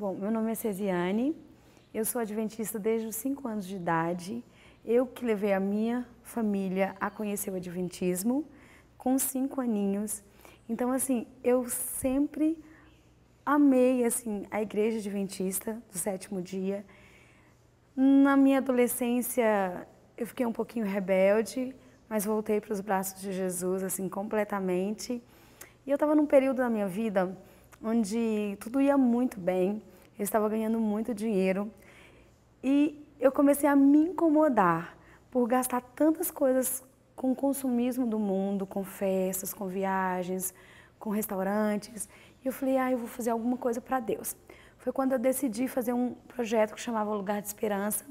Bom, meu nome é Cesiane, eu sou adventista desde os 5 anos de idade. Eu que levei a minha família a conhecer o adventismo com 5 aninhos. Então, assim, eu sempre amei assim a igreja adventista do sétimo dia. Na minha adolescência, eu fiquei um pouquinho rebelde, mas voltei para os braços de Jesus, assim, completamente. E eu estava num período da minha vida onde tudo ia muito bem, eu estava ganhando muito dinheiro e eu comecei a me incomodar por gastar tantas coisas com o consumismo do mundo, com festas, com viagens, com restaurantes. E eu falei, ah, eu vou fazer alguma coisa para Deus. Foi quando eu decidi fazer um projeto que chamava Lugar de Esperança.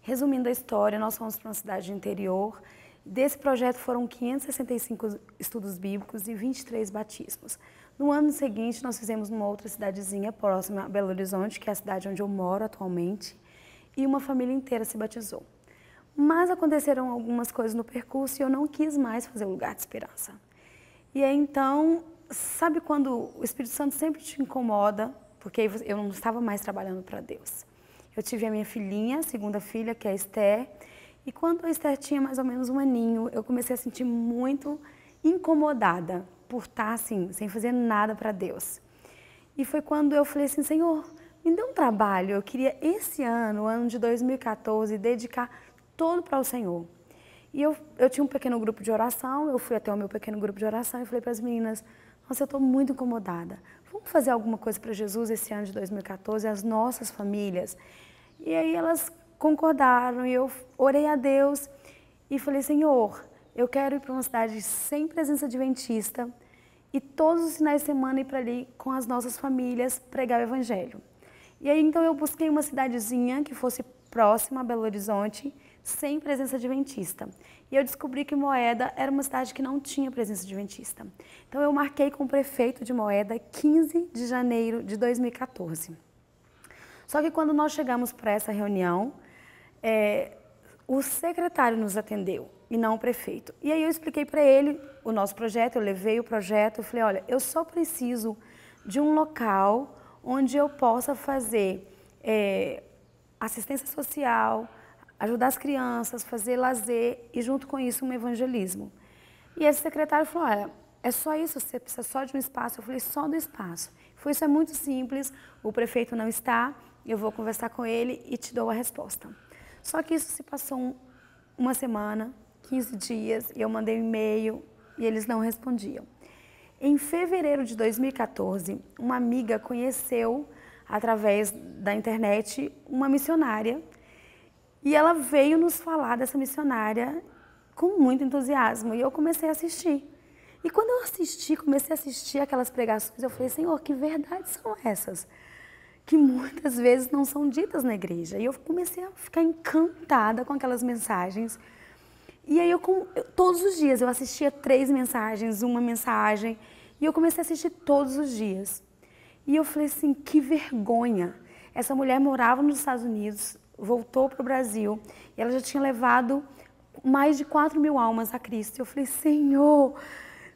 Resumindo a história, nós fomos para uma cidade de interior. Desse projeto foram 565 estudos bíblicos e 23 batismos. No ano seguinte, nós fizemos numa outra cidadezinha próxima a Belo Horizonte, que é a cidade onde eu moro atualmente, e uma família inteira se batizou. Mas aconteceram algumas coisas no percurso e eu não quis mais fazer o lugar de esperança. E aí então, sabe quando o Espírito Santo sempre te incomoda, porque eu não estava mais trabalhando para Deus. Eu tive a minha filhinha, a segunda filha, que é a Esther, e quando a Esther tinha mais ou menos um aninho, eu comecei a sentir muito incomodada por estar assim, sem fazer nada para Deus. E foi quando eu falei assim, Senhor, me dê um trabalho, eu queria esse ano, o ano de 2014, dedicar todo para o Senhor. E eu, eu tinha um pequeno grupo de oração, eu fui até o meu pequeno grupo de oração e falei para as meninas, nossa, eu estou muito incomodada, vamos fazer alguma coisa para Jesus esse ano de 2014, as nossas famílias. E aí elas concordaram e eu orei a Deus e falei, Senhor, eu quero ir para uma cidade sem presença adventista, e todos os finais de semana ir para ali com as nossas famílias pregar o evangelho. E aí então eu busquei uma cidadezinha que fosse próxima a Belo Horizonte, sem presença adventista. E eu descobri que Moeda era uma cidade que não tinha presença adventista. Então eu marquei com o prefeito de Moeda 15 de janeiro de 2014. Só que quando nós chegamos para essa reunião, é, o secretário nos atendeu e não o prefeito. E aí eu expliquei para ele o nosso projeto, eu levei o projeto, eu falei, olha, eu só preciso de um local onde eu possa fazer é, assistência social, ajudar as crianças, fazer lazer e junto com isso um evangelismo. E esse secretário falou, olha, é só isso, você precisa só de um espaço. Eu falei, só do espaço. Foi isso é muito simples, o prefeito não está, eu vou conversar com ele e te dou a resposta. Só que isso se passou um, uma semana, 15 dias, e eu mandei um e-mail e eles não respondiam. Em fevereiro de 2014, uma amiga conheceu, através da internet, uma missionária. E ela veio nos falar dessa missionária com muito entusiasmo. E eu comecei a assistir. E quando eu assisti, comecei a assistir aquelas pregações, eu falei, Senhor, que verdades são essas? que muitas vezes não são ditas na igreja. E eu comecei a ficar encantada com aquelas mensagens. E aí eu, todos os dias eu assistia três mensagens, uma mensagem, e eu comecei a assistir todos os dias. E eu falei assim, que vergonha. Essa mulher morava nos Estados Unidos, voltou para o Brasil, e ela já tinha levado mais de 4 mil almas a Cristo. e Eu falei, Senhor,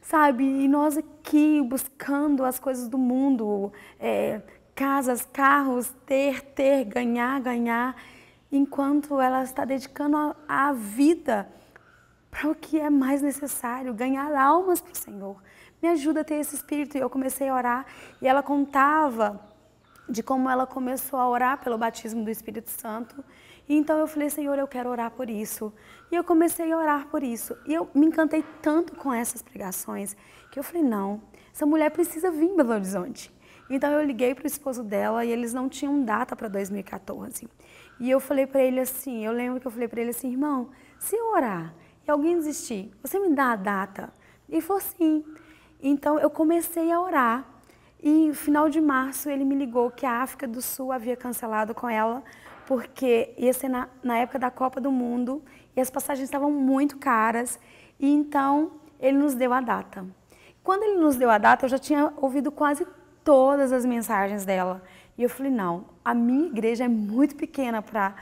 sabe? E nós aqui buscando as coisas do mundo, é, casas, carros, ter, ter, ganhar, ganhar, enquanto ela está dedicando a, a vida para o que é mais necessário, ganhar almas para o Senhor. Me ajuda a ter esse espírito. E eu comecei a orar e ela contava de como ela começou a orar pelo batismo do Espírito Santo. E então eu falei, Senhor, eu quero orar por isso. E eu comecei a orar por isso. E eu me encantei tanto com essas pregações que eu falei, não, essa mulher precisa vir em Belo Horizonte. Então eu liguei para o esposo dela e eles não tinham data para 2014. E eu falei para ele assim, eu lembro que eu falei para ele assim, irmão, se eu orar e alguém desistir, você me dá a data? E falou sim. Então eu comecei a orar e no final de março ele me ligou que a África do Sul havia cancelado com ela porque ia ser na, na época da Copa do Mundo e as passagens estavam muito caras e então ele nos deu a data. Quando ele nos deu a data, eu já tinha ouvido quase todas as mensagens dela. E eu falei: não, a minha igreja é muito pequena para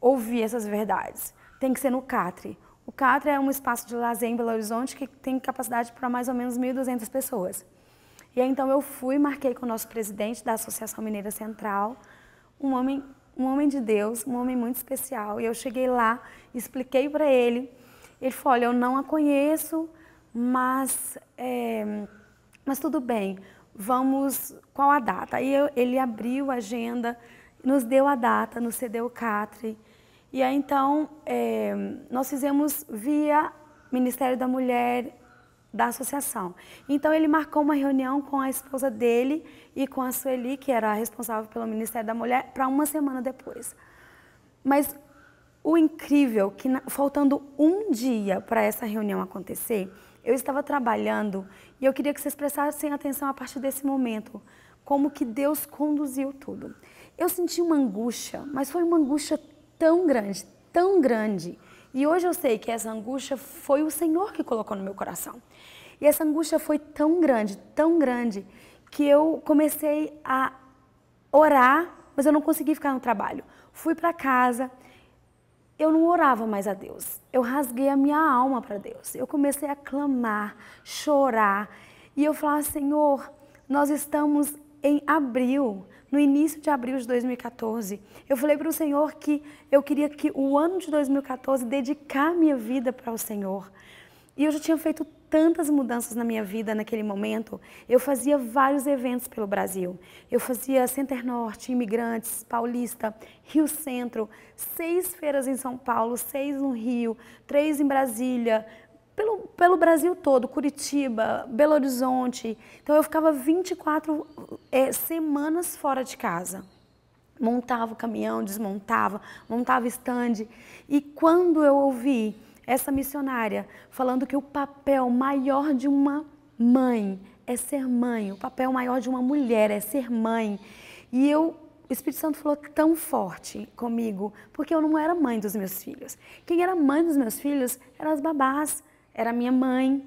ouvir essas verdades. Tem que ser no Catre. O Catre é um espaço de lazer em Belo Horizonte que tem capacidade para mais ou menos 1.200 pessoas. E aí, então eu fui, marquei com o nosso presidente da Associação Mineira Central, um homem, um homem de Deus, um homem muito especial. E eu cheguei lá, expliquei para ele. Ele falou: olha, eu não a conheço, mas, é, mas tudo bem vamos, qual a data? E eu, ele abriu a agenda, nos deu a data, nos cedeu o CATRE. E aí, então, é, nós fizemos via Ministério da Mulher da associação. Então, ele marcou uma reunião com a esposa dele e com a Sueli, que era responsável pelo Ministério da Mulher, para uma semana depois. Mas o incrível é que, faltando um dia para essa reunião acontecer, eu estava trabalhando e eu queria que vocês prestassem atenção a partir desse momento, como que Deus conduziu tudo. Eu senti uma angústia, mas foi uma angústia tão grande, tão grande. E hoje eu sei que essa angústia foi o Senhor que colocou no meu coração. E essa angústia foi tão grande, tão grande, que eu comecei a orar, mas eu não consegui ficar no trabalho. Fui para casa, eu não orava mais a Deus. Eu rasguei a minha alma para Deus. Eu comecei a clamar, chorar. E eu falava, Senhor, nós estamos em abril, no início de abril de 2014. Eu falei para o Senhor que eu queria que o ano de 2014 dedicar minha vida para o Senhor. E eu já tinha feito tantas mudanças na minha vida naquele momento. Eu fazia vários eventos pelo Brasil. Eu fazia Center Norte, Imigrantes, Paulista, Rio Centro, seis feiras em São Paulo, seis no Rio, três em Brasília, pelo, pelo Brasil todo, Curitiba, Belo Horizonte. Então eu ficava 24 é, eh, semanas fora de casa. Montava o caminhão, desmontava, montava stand. E quando eu ouvi essa missionária falando que o papel maior de uma mãe é ser mãe, o papel maior de uma mulher é ser mãe. E eu o Espírito Santo falou tão forte comigo, porque eu não era mãe dos meus filhos. Quem era mãe dos meus filhos eram as babás, era minha mãe.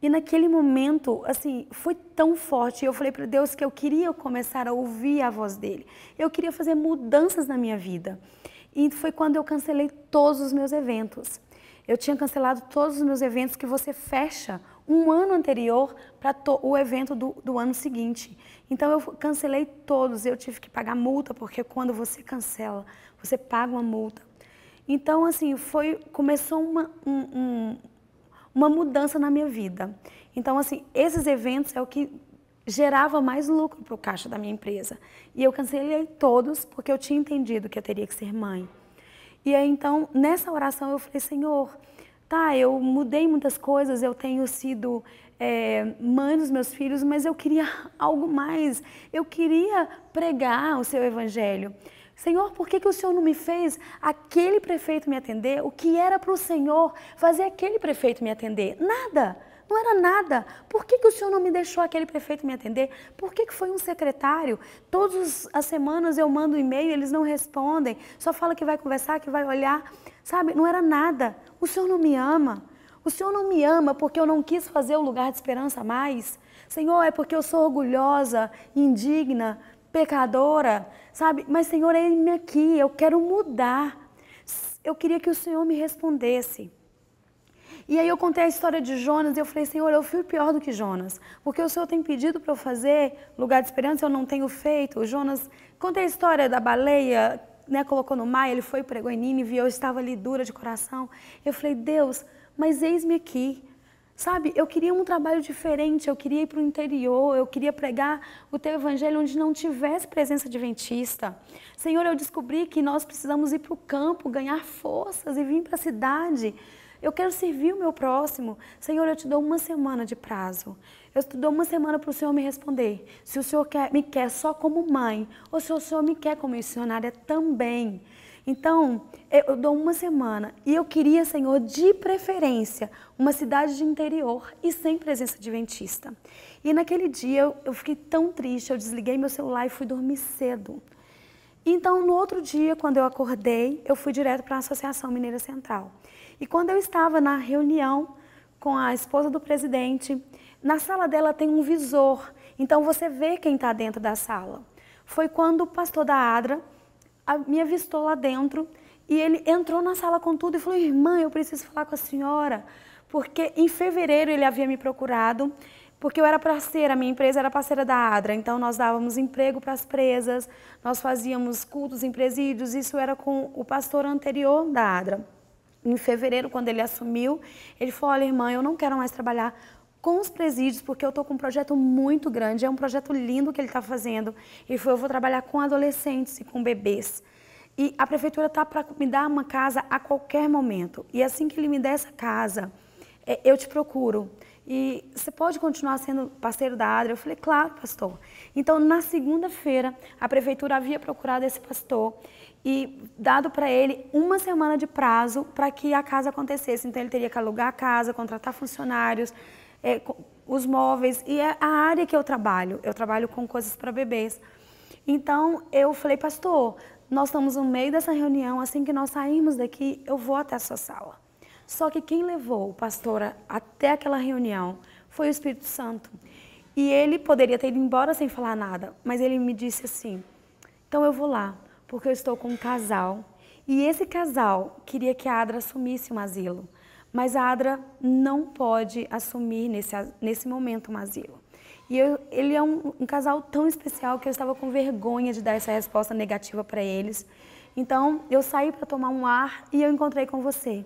E naquele momento, assim, foi tão forte. Eu falei para Deus que eu queria começar a ouvir a voz dele. Eu queria fazer mudanças na minha vida. E foi quando eu cancelei todos os meus eventos. Eu tinha cancelado todos os meus eventos que você fecha um ano anterior para o evento do, do ano seguinte. Então eu cancelei todos, eu tive que pagar multa, porque quando você cancela, você paga uma multa. Então, assim, foi, começou uma, um, um, uma mudança na minha vida. Então, assim, esses eventos é o que gerava mais lucro para o caixa da minha empresa. E eu cancelei todos porque eu tinha entendido que eu teria que ser mãe. E aí então, nessa oração eu falei, Senhor, tá, eu mudei muitas coisas, eu tenho sido é, mãe dos meus filhos, mas eu queria algo mais, eu queria pregar o seu evangelho. Senhor, por que, que o Senhor não me fez aquele prefeito me atender? O que era para o Senhor fazer aquele prefeito me atender? Nada! Não era nada. Por que, que o senhor não me deixou aquele prefeito me atender? Por que, que foi um secretário? Todas as semanas eu mando um e-mail, eles não respondem. Só fala que vai conversar, que vai olhar. Sabe? Não era nada. O senhor não me ama. O senhor não me ama porque eu não quis fazer o lugar de esperança mais. Senhor, é porque eu sou orgulhosa, indigna, pecadora, sabe? Mas, Senhor, eis-me aqui, eu quero mudar. Eu queria que o Senhor me respondesse. E aí eu contei a história de Jonas e eu falei, Senhor, eu fui pior do que Jonas, porque o Senhor tem pedido para eu fazer lugar de esperança, eu não tenho feito. O Jonas, contei a história da baleia, né, colocou no mar, ele foi, pregou em Nínive, eu estava ali dura de coração. Eu falei, Deus, mas eis-me aqui. Sabe, eu queria um trabalho diferente, eu queria ir para o interior, eu queria pregar o teu evangelho onde não tivesse presença adventista. Senhor, eu descobri que nós precisamos ir para o campo, ganhar forças e vir para a cidade. Eu quero servir o meu próximo. Senhor, eu te dou uma semana de prazo. Eu te dou uma semana para o Senhor me responder. Se o Senhor quer, me quer só como mãe, ou se o Senhor me quer como missionária também. Então, eu dou uma semana e eu queria, Senhor, de preferência, uma cidade de interior e sem presença adventista. E naquele dia eu, eu fiquei tão triste, eu desliguei meu celular e fui dormir cedo. Então, no outro dia, quando eu acordei, eu fui direto para a Associação Mineira Central. E quando eu estava na reunião com a esposa do presidente, na sala dela tem um visor, então você vê quem está dentro da sala. Foi quando o pastor da Adra me avistou lá dentro e ele entrou na sala com tudo e falou: Irmã, eu preciso falar com a senhora, porque em fevereiro ele havia me procurado porque eu era parceira, minha empresa era parceira da ADRA, então nós dávamos emprego para as presas, nós fazíamos cultos em presídios, isso era com o pastor anterior da ADRA em fevereiro, quando ele assumiu, ele falou: Olha, irmã, eu não quero mais trabalhar com os presídios, porque eu estou com um projeto muito grande, é um projeto lindo que ele está fazendo. Ele falou: Eu vou trabalhar com adolescentes e com bebês. E a prefeitura está para me dar uma casa a qualquer momento. E assim que ele me der essa casa, é, eu te procuro. E você pode continuar sendo parceiro da Adria? Eu falei, claro, pastor. Então, na segunda-feira, a prefeitura havia procurado esse pastor e dado para ele uma semana de prazo para que a casa acontecesse. Então, ele teria que alugar a casa, contratar funcionários, é, os móveis. E é a área que eu trabalho. Eu trabalho com coisas para bebês. Então, eu falei, pastor, nós estamos no meio dessa reunião. Assim que nós sairmos daqui, eu vou até a sua sala. Só que quem levou o pastor até aquela reunião foi o Espírito Santo. E ele poderia ter ido embora sem falar nada, mas ele me disse assim: então eu vou lá, porque eu estou com um casal. E esse casal queria que a Adra assumisse um asilo, mas a Adra não pode assumir nesse, nesse momento um asilo. E eu, ele é um, um casal tão especial que eu estava com vergonha de dar essa resposta negativa para eles. Então eu saí para tomar um ar e eu encontrei com você.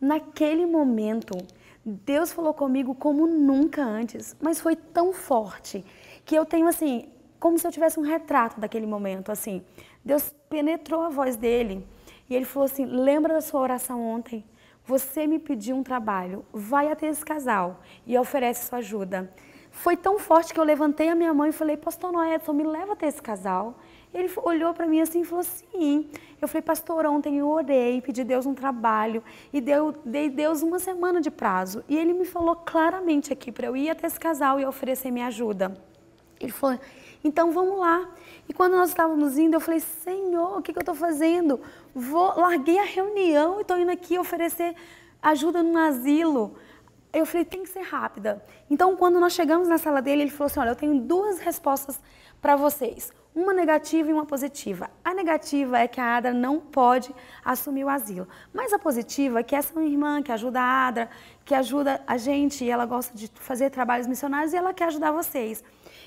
Naquele momento, Deus falou comigo como nunca antes, mas foi tão forte que eu tenho assim, como se eu tivesse um retrato daquele momento, assim. Deus penetrou a voz dele e ele falou assim: "Lembra da sua oração ontem? Você me pediu um trabalho, vai até esse casal e oferece sua ajuda." Foi tão forte que eu levantei a minha mãe e falei: "Pastor Noé, Edson, me leva até esse casal." Ele olhou para mim assim e falou: Sim. Eu falei: Pastor, ontem eu orei, pedi a Deus um trabalho e deu, dei Deus uma semana de prazo. E ele me falou claramente aqui para eu ir até esse casal e oferecer minha ajuda. Ele falou: Então vamos lá. E quando nós estávamos indo, eu falei: Senhor, o que, que eu estou fazendo? Vou, larguei a reunião e estou indo aqui oferecer ajuda num asilo. Eu falei, tem que ser rápida. Então, quando nós chegamos na sala dele, ele falou assim: Olha, eu tenho duas respostas para vocês uma negativa e uma positiva. A negativa é que a Adra não pode assumir o asilo, mas a positiva é que essa é uma irmã que ajuda a Adra, que ajuda a gente, e ela gosta de fazer trabalhos missionários e ela quer ajudar vocês.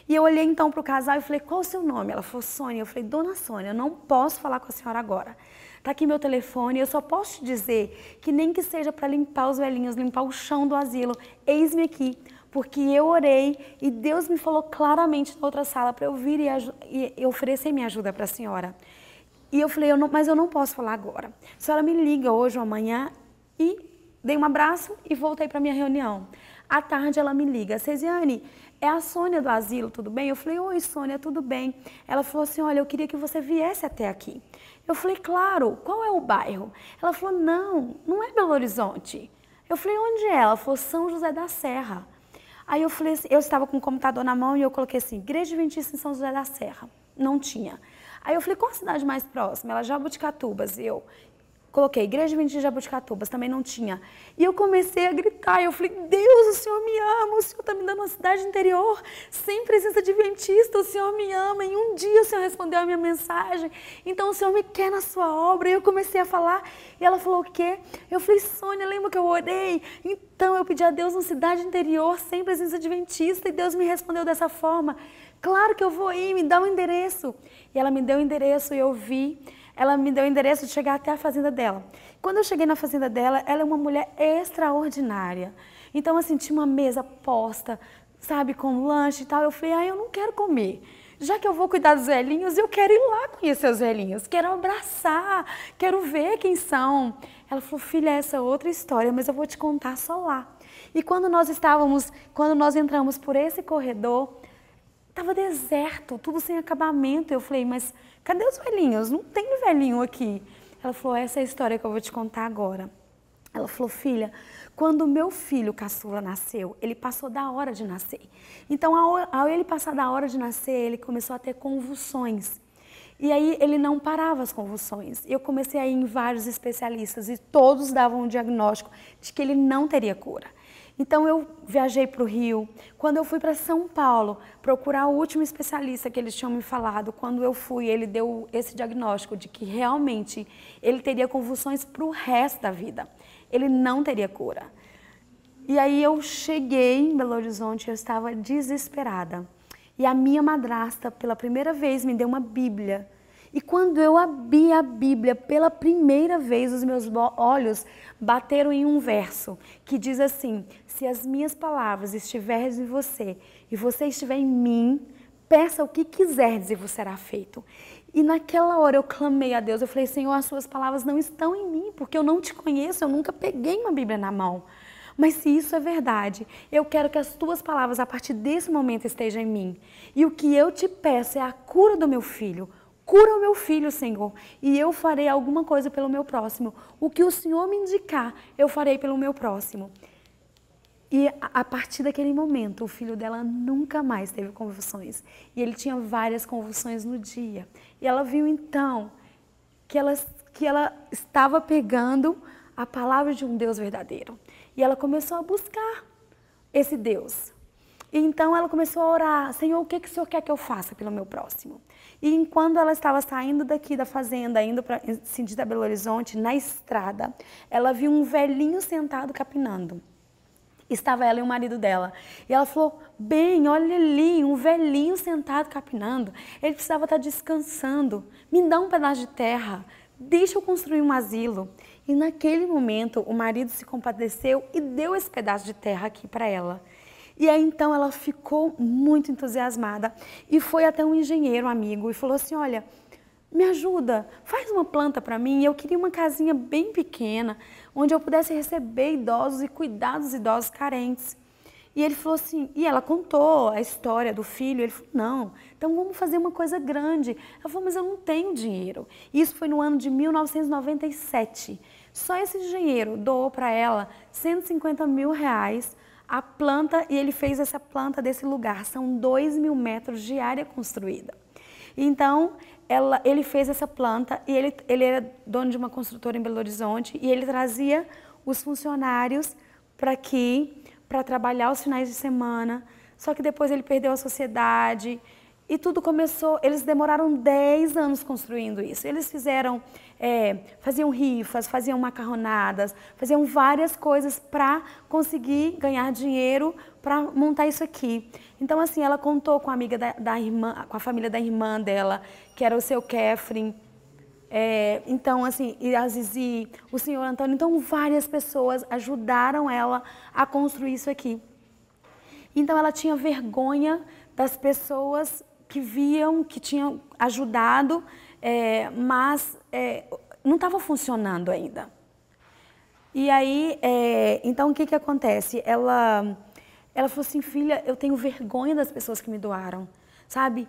E eu olhei então para o casal e falei: qual o seu nome? Ela falou: Sônia. Eu falei: Dona Sônia, eu não posso falar com a senhora agora. Tá aqui meu telefone, eu só posso te dizer que nem que seja para limpar os velhinhos, limpar o chão do asilo, eis-me aqui, porque eu orei e Deus me falou claramente na outra sala para eu vir e, e, e oferecer minha ajuda para a senhora. E eu falei, eu não, mas eu não posso falar agora. A senhora me liga hoje ou amanhã e dei um abraço e voltei para minha reunião. À tarde ela me liga, Cesiane, é a Sônia do asilo, tudo bem? Eu falei, oi Sônia, tudo bem? Ela falou assim, olha, eu queria que você viesse até aqui. Eu falei, claro, qual é o bairro? Ela falou, não, não é Belo Horizonte. Eu falei, onde é? Ela falou, São José da Serra. Aí eu falei, assim, eu estava com o computador na mão e eu coloquei assim, Igreja Adventista em São José da Serra. Não tinha. Aí eu falei, qual a cidade mais próxima? Ela, Jabuticatubas. E eu, Coloquei Igreja Adventista de Jabuticatubas, também não tinha. E eu comecei a gritar, eu falei, Deus, o Senhor me ama, o Senhor está me dando uma cidade interior, sem presença adventista, o Senhor me ama, em um dia o Senhor respondeu a minha mensagem, então o Senhor me quer na sua obra. E eu comecei a falar, e ela falou o quê? Eu falei, Sônia, lembra que eu orei? Então eu pedi a Deus uma cidade interior, sem presença adventista, e Deus me respondeu dessa forma. Claro que eu vou ir, me dá um endereço. E ela me deu o um endereço e eu vi ela me deu o endereço de chegar até a fazenda dela. Quando eu cheguei na fazenda dela, ela é uma mulher extraordinária. Então, assim, tinha uma mesa posta, sabe, com lanche e tal. Eu falei, ah, eu não quero comer. Já que eu vou cuidar dos velhinhos, eu quero ir lá conhecer os velhinhos. Quero abraçar, quero ver quem são. Ela falou, filha, essa é outra história, mas eu vou te contar só lá. E quando nós estávamos, quando nós entramos por esse corredor, Tava deserto, tudo sem acabamento. Eu falei, mas cadê os velhinhos? Não tem velhinho aqui. Ela falou, essa é a história que eu vou te contar agora. Ela falou, filha, quando meu filho caçula nasceu, ele passou da hora de nascer. Então, ao, ao ele passar da hora de nascer, ele começou a ter convulsões. E aí ele não parava as convulsões. Eu comecei a ir em vários especialistas e todos davam um diagnóstico de que ele não teria cura. Então eu viajei para o Rio. Quando eu fui para São Paulo procurar o último especialista que eles tinham me falado, quando eu fui, ele deu esse diagnóstico de que realmente ele teria convulsões para o resto da vida. Ele não teria cura. E aí eu cheguei em Belo Horizonte, eu estava desesperada. E a minha madrasta, pela primeira vez, me deu uma Bíblia. E quando eu abri a Bíblia pela primeira vez, os meus olhos bateram em um verso que diz assim: se as minhas palavras estiverem em você e você estiver em mim, peça o que quiser e você será feito. E naquela hora eu clamei a Deus, eu falei, Senhor, as suas palavras não estão em mim, porque eu não te conheço, eu nunca peguei uma Bíblia na mão. Mas se isso é verdade, eu quero que as tuas palavras a partir desse momento estejam em mim. E o que eu te peço é a cura do meu filho. Cura o meu filho, Senhor, e eu farei alguma coisa pelo meu próximo. O que o Senhor me indicar, eu farei pelo meu próximo. E a partir daquele momento, o filho dela nunca mais teve convulsões. E ele tinha várias convulsões no dia. E ela viu então que ela, que ela estava pegando a palavra de um Deus verdadeiro. E ela começou a buscar esse Deus. E então ela começou a orar: Senhor, o que, que o Senhor quer que eu faça pelo meu próximo? E enquanto ela estava saindo daqui da fazenda, indo para Sindita Belo Horizonte, na estrada, ela viu um velhinho sentado capinando estava ela e o marido dela. E ela falou: Bem, olha ali, um velhinho sentado capinando. Ele precisava estar tá descansando. Me dá um pedaço de terra. Deixa eu construir um asilo. E naquele momento, o marido se compadeceu e deu esse pedaço de terra aqui para ela. E aí então ela ficou muito entusiasmada e foi até um engenheiro amigo e falou assim: Olha, me ajuda, faz uma planta para mim. Eu queria uma casinha bem pequena, onde eu pudesse receber idosos e cuidar dos idosos carentes. E ele falou assim, e ela contou a história do filho. Ele falou, não, então vamos fazer uma coisa grande. Ela falou, mas eu não tenho dinheiro. Isso foi no ano de 1997. Só esse dinheiro doou para ela 150 mil reais a planta e ele fez essa planta desse lugar. São 2 mil metros de área construída. Então, ela, ele fez essa planta e ele, ele era dono de uma construtora em Belo Horizonte e ele trazia os funcionários para aqui para trabalhar os finais de semana. Só que depois ele perdeu a sociedade e tudo começou. Eles demoraram 10 anos construindo isso. Eles fizeram é, faziam rifas, faziam macarronadas, faziam várias coisas para conseguir ganhar dinheiro para montar isso aqui. Então, assim, ela contou com a amiga da, da, irmã, com a família da irmã dela, que era o seu Catherine. É, então, assim, e a Zizi, o senhor Antônio, então várias pessoas ajudaram ela a construir isso aqui. Então, ela tinha vergonha das pessoas que viam, que tinham ajudado é, mas é, não estava funcionando ainda. E aí, é, então o que, que acontece? Ela, ela falou assim, filha, eu tenho vergonha das pessoas que me doaram, sabe?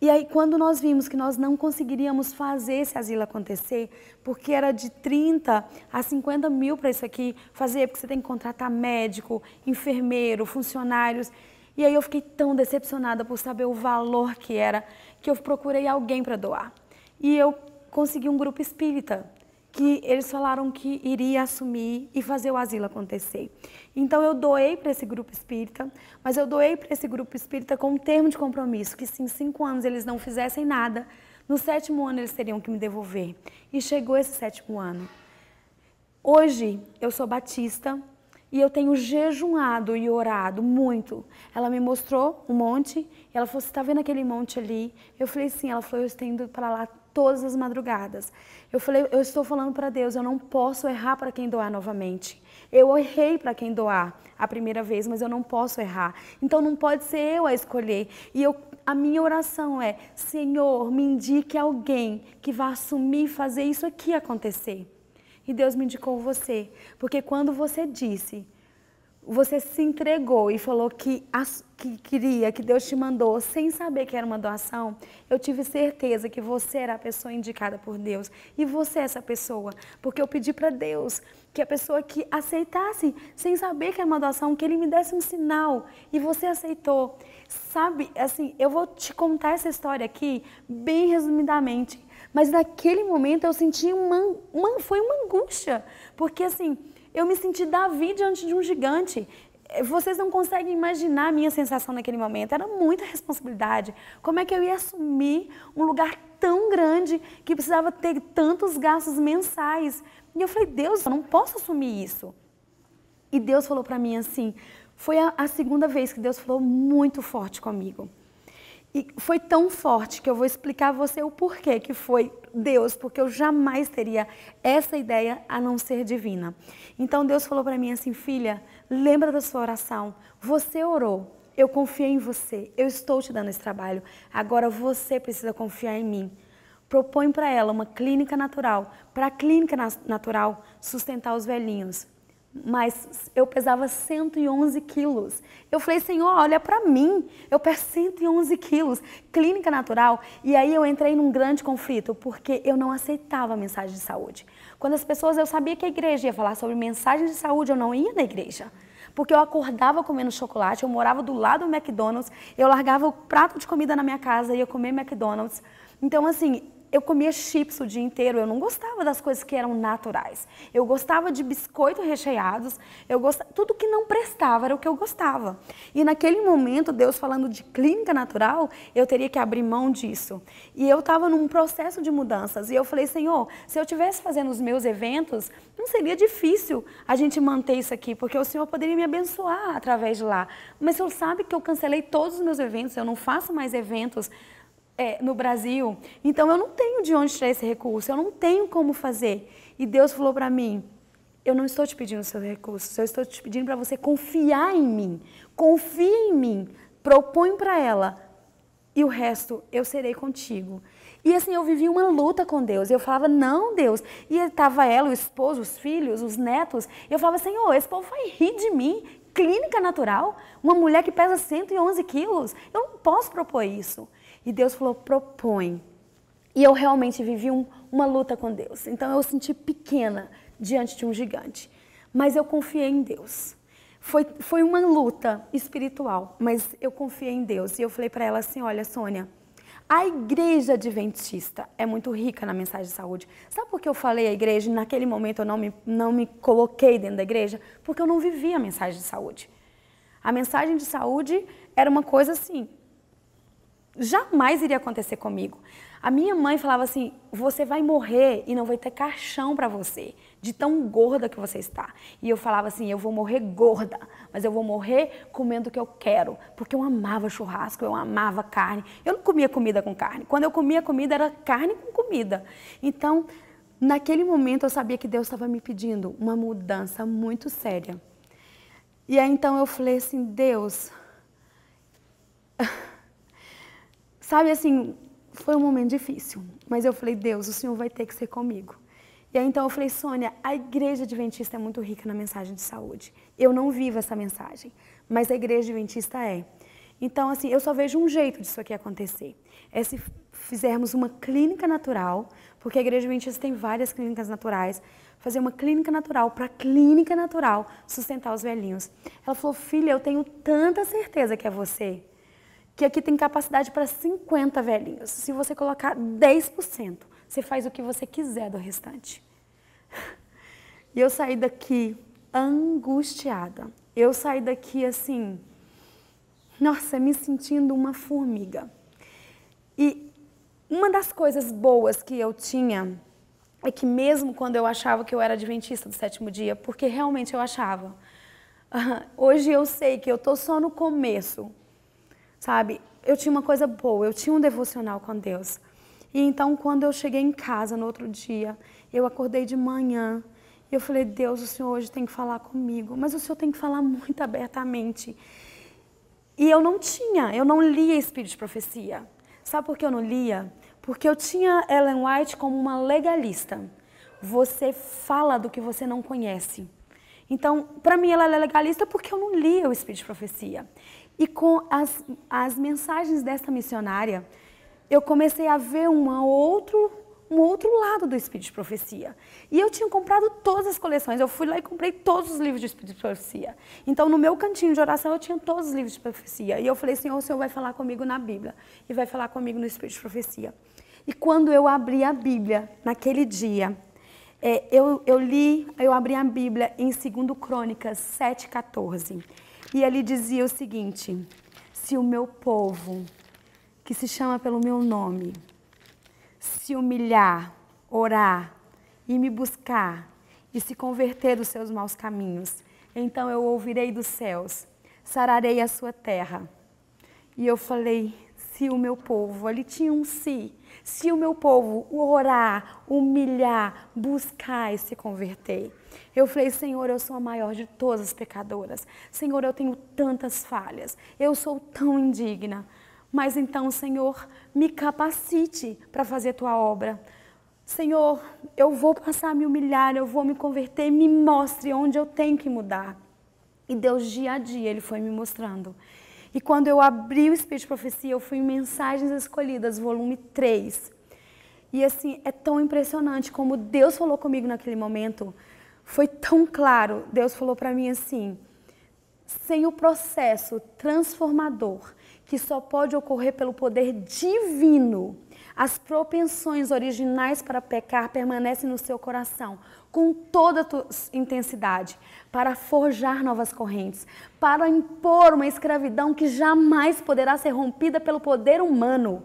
E aí, quando nós vimos que nós não conseguiríamos fazer esse asilo acontecer, porque era de 30 a 50 mil para isso aqui fazer, porque você tem que contratar médico, enfermeiro, funcionários. E aí eu fiquei tão decepcionada por saber o valor que era, que eu procurei alguém para doar e eu consegui um grupo espírita que eles falaram que iria assumir e fazer o asilo acontecer. Então eu doei para esse grupo espírita, mas eu doei para esse grupo espírita com um termo de compromisso, que se em cinco anos eles não fizessem nada, no sétimo ano eles teriam que me devolver. E chegou esse sétimo ano. Hoje eu sou batista e eu tenho jejuado e orado muito. Ela me mostrou um monte, ela falou, você está vendo aquele monte ali? Eu falei, sim. Ela falou, eu estou indo para lá todas as madrugadas. Eu falei, eu estou falando para Deus, eu não posso errar para quem doar novamente. Eu errei para quem doar a primeira vez, mas eu não posso errar. Então não pode ser eu a escolher. E eu, a minha oração é: Senhor, me indique alguém que vá assumir e fazer isso aqui acontecer. E Deus me indicou você, porque quando você disse você se entregou e falou que, as, que queria, que Deus te mandou, sem saber que era uma doação, eu tive certeza que você era a pessoa indicada por Deus. E você é essa pessoa. Porque eu pedi para Deus que a pessoa que aceitasse, sem saber que era uma doação, que Ele me desse um sinal. E você aceitou. Sabe, assim, eu vou te contar essa história aqui, bem resumidamente. Mas naquele momento eu senti uma, uma foi uma angústia. Porque assim eu me senti Davi diante de um gigante. Vocês não conseguem imaginar a minha sensação naquele momento. Era muita responsabilidade. Como é que eu ia assumir um lugar tão grande que precisava ter tantos gastos mensais? E eu falei, Deus, eu não posso assumir isso. E Deus falou para mim assim: foi a, a segunda vez que Deus falou muito forte comigo. E foi tão forte que eu vou explicar a você o porquê que foi Deus, porque eu jamais teria essa ideia a não ser divina. Então Deus falou para mim assim, filha, lembra da sua oração. Você orou, eu confiei em você, eu estou te dando esse trabalho. Agora você precisa confiar em mim. Propõe para ela uma clínica natural, para a clínica natural sustentar os velhinhos mas eu pesava 111 quilos. Eu falei, Senhor, olha para mim, eu peso 111 quilos, clínica natural. E aí eu entrei num grande conflito, porque eu não aceitava a mensagem de saúde. Quando as pessoas, eu sabia que a igreja ia falar sobre mensagem de saúde, eu não ia na igreja. Porque eu acordava comendo chocolate, eu morava do lado do McDonald's, eu largava o prato de comida na minha casa e ia comer McDonald's. Então, assim, eu comia chips o dia inteiro, eu não gostava das coisas que eram naturais. Eu gostava de biscoitos recheados, eu gostava, tudo que não prestava era o que eu gostava. E naquele momento, Deus falando de clínica natural, eu teria que abrir mão disso. E eu estava num processo de mudanças e eu falei, Senhor, se eu estivesse fazendo os meus eventos, não seria difícil a gente manter isso aqui, porque o Senhor poderia me abençoar através de lá. Mas o Senhor sabe que eu cancelei todos os meus eventos, eu não faço mais eventos é, no Brasil, então eu não tenho de onde tirar esse recurso, eu não tenho como fazer. E Deus falou para mim: eu não estou te pedindo seus recursos, eu estou te pedindo para você confiar em mim. Confia em mim, propõe para ela e o resto eu serei contigo. E assim, eu vivi uma luta com Deus. Eu falava, não, Deus. E estava ela, o esposo, os filhos, os netos. eu falava, Senhor, esse povo vai rir de mim. Clínica natural? Uma mulher que pesa 111 quilos? Eu não posso propor isso. E Deus falou: propõe. E eu realmente vivi um, uma luta com Deus. Então eu senti pequena diante de um gigante. Mas eu confiei em Deus. Foi, foi uma luta espiritual, mas eu confiei em Deus. E eu falei para ela assim: olha, Sônia, a igreja adventista é muito rica na mensagem de saúde. Sabe por que eu falei a igreja? Naquele momento eu não me, não me coloquei dentro da igreja? Porque eu não vivia a mensagem de saúde. A mensagem de saúde era uma coisa assim, jamais iria acontecer comigo. A minha mãe falava assim: você vai morrer e não vai ter caixão para você, de tão gorda que você está. E eu falava assim: eu vou morrer gorda, mas eu vou morrer comendo o que eu quero, porque eu amava churrasco, eu amava carne. Eu não comia comida com carne. Quando eu comia comida, era carne com comida. Então, naquele momento, eu sabia que Deus estava me pedindo uma mudança muito séria. E aí então eu falei assim: Deus. Sabe assim, foi um momento difícil, mas eu falei, Deus, o Senhor vai ter que ser comigo. E aí então eu falei, Sônia, a igreja adventista é muito rica na mensagem de saúde. Eu não vivo essa mensagem, mas a igreja adventista é. Então, assim, eu só vejo um jeito disso aqui acontecer. É se fizermos uma clínica natural, porque a igreja adventista tem várias clínicas naturais, fazer uma clínica natural para clínica natural sustentar os velhinhos. Ela falou: "Filha, eu tenho tanta certeza que é você que aqui tem capacidade para 50 velhinhos. Se você colocar 10%, você faz o que você quiser do restante. E eu saí daqui angustiada. Eu saí daqui assim, nossa, me sentindo uma formiga. E uma das coisas boas que eu tinha é que mesmo quando eu achava que eu era adventista do sétimo dia, porque realmente eu achava, hoje eu sei que eu tô só no começo, sabe? Eu tinha uma coisa boa, eu tinha um devocional com Deus. E então, quando eu cheguei em casa no outro dia, eu acordei de manhã e eu falei: Deus, o Senhor hoje tem que falar comigo, mas o Senhor tem que falar muito abertamente. E eu não tinha, eu não lia Espírito de Profecia. Sabe por que eu não lia? Porque eu tinha Ellen White como uma legalista. Você fala do que você não conhece. Então, para mim, ela é legalista porque eu não lia o Espírito de Profecia. E com as, as mensagens dessa missionária, eu comecei a ver uma outro, um outro lado do Espírito de Profecia. E eu tinha comprado todas as coleções, eu fui lá e comprei todos os livros do Espírito de Profecia. Então, no meu cantinho de oração, eu tinha todos os livros de profecia. E eu falei, Senhor, o Senhor vai falar comigo na Bíblia e vai falar comigo no Espírito de Profecia. E quando eu abri a Bíblia, naquele dia, é, eu, eu li, eu abri a Bíblia em 2 Crônicas 7,14. E ele dizia o seguinte: Se o meu povo, que se chama pelo meu nome, se humilhar, orar e me buscar e se converter dos seus maus caminhos, então eu ouvirei dos céus, sararei a sua terra. E eu falei: Se o meu povo, ali tinha um se, si, se o meu povo orar, humilhar, buscar e se converter. Eu falei, Senhor, eu sou a maior de todas as pecadoras. Senhor, eu tenho tantas falhas. Eu sou tão indigna. Mas então, Senhor, me capacite para fazer a tua obra. Senhor, eu vou passar a me humilhar, eu vou me converter, me mostre onde eu tenho que mudar. E Deus, dia a dia, Ele foi me mostrando. E quando eu abri o Espírito de Profecia, eu fui em Mensagens Escolhidas, volume 3. E assim, é tão impressionante como Deus falou comigo naquele momento foi tão claro. Deus falou para mim assim: sem o processo transformador que só pode ocorrer pelo poder divino, as propensões originais para pecar permanecem no seu coração com toda intensidade para forjar novas correntes, para impor uma escravidão que jamais poderá ser rompida pelo poder humano.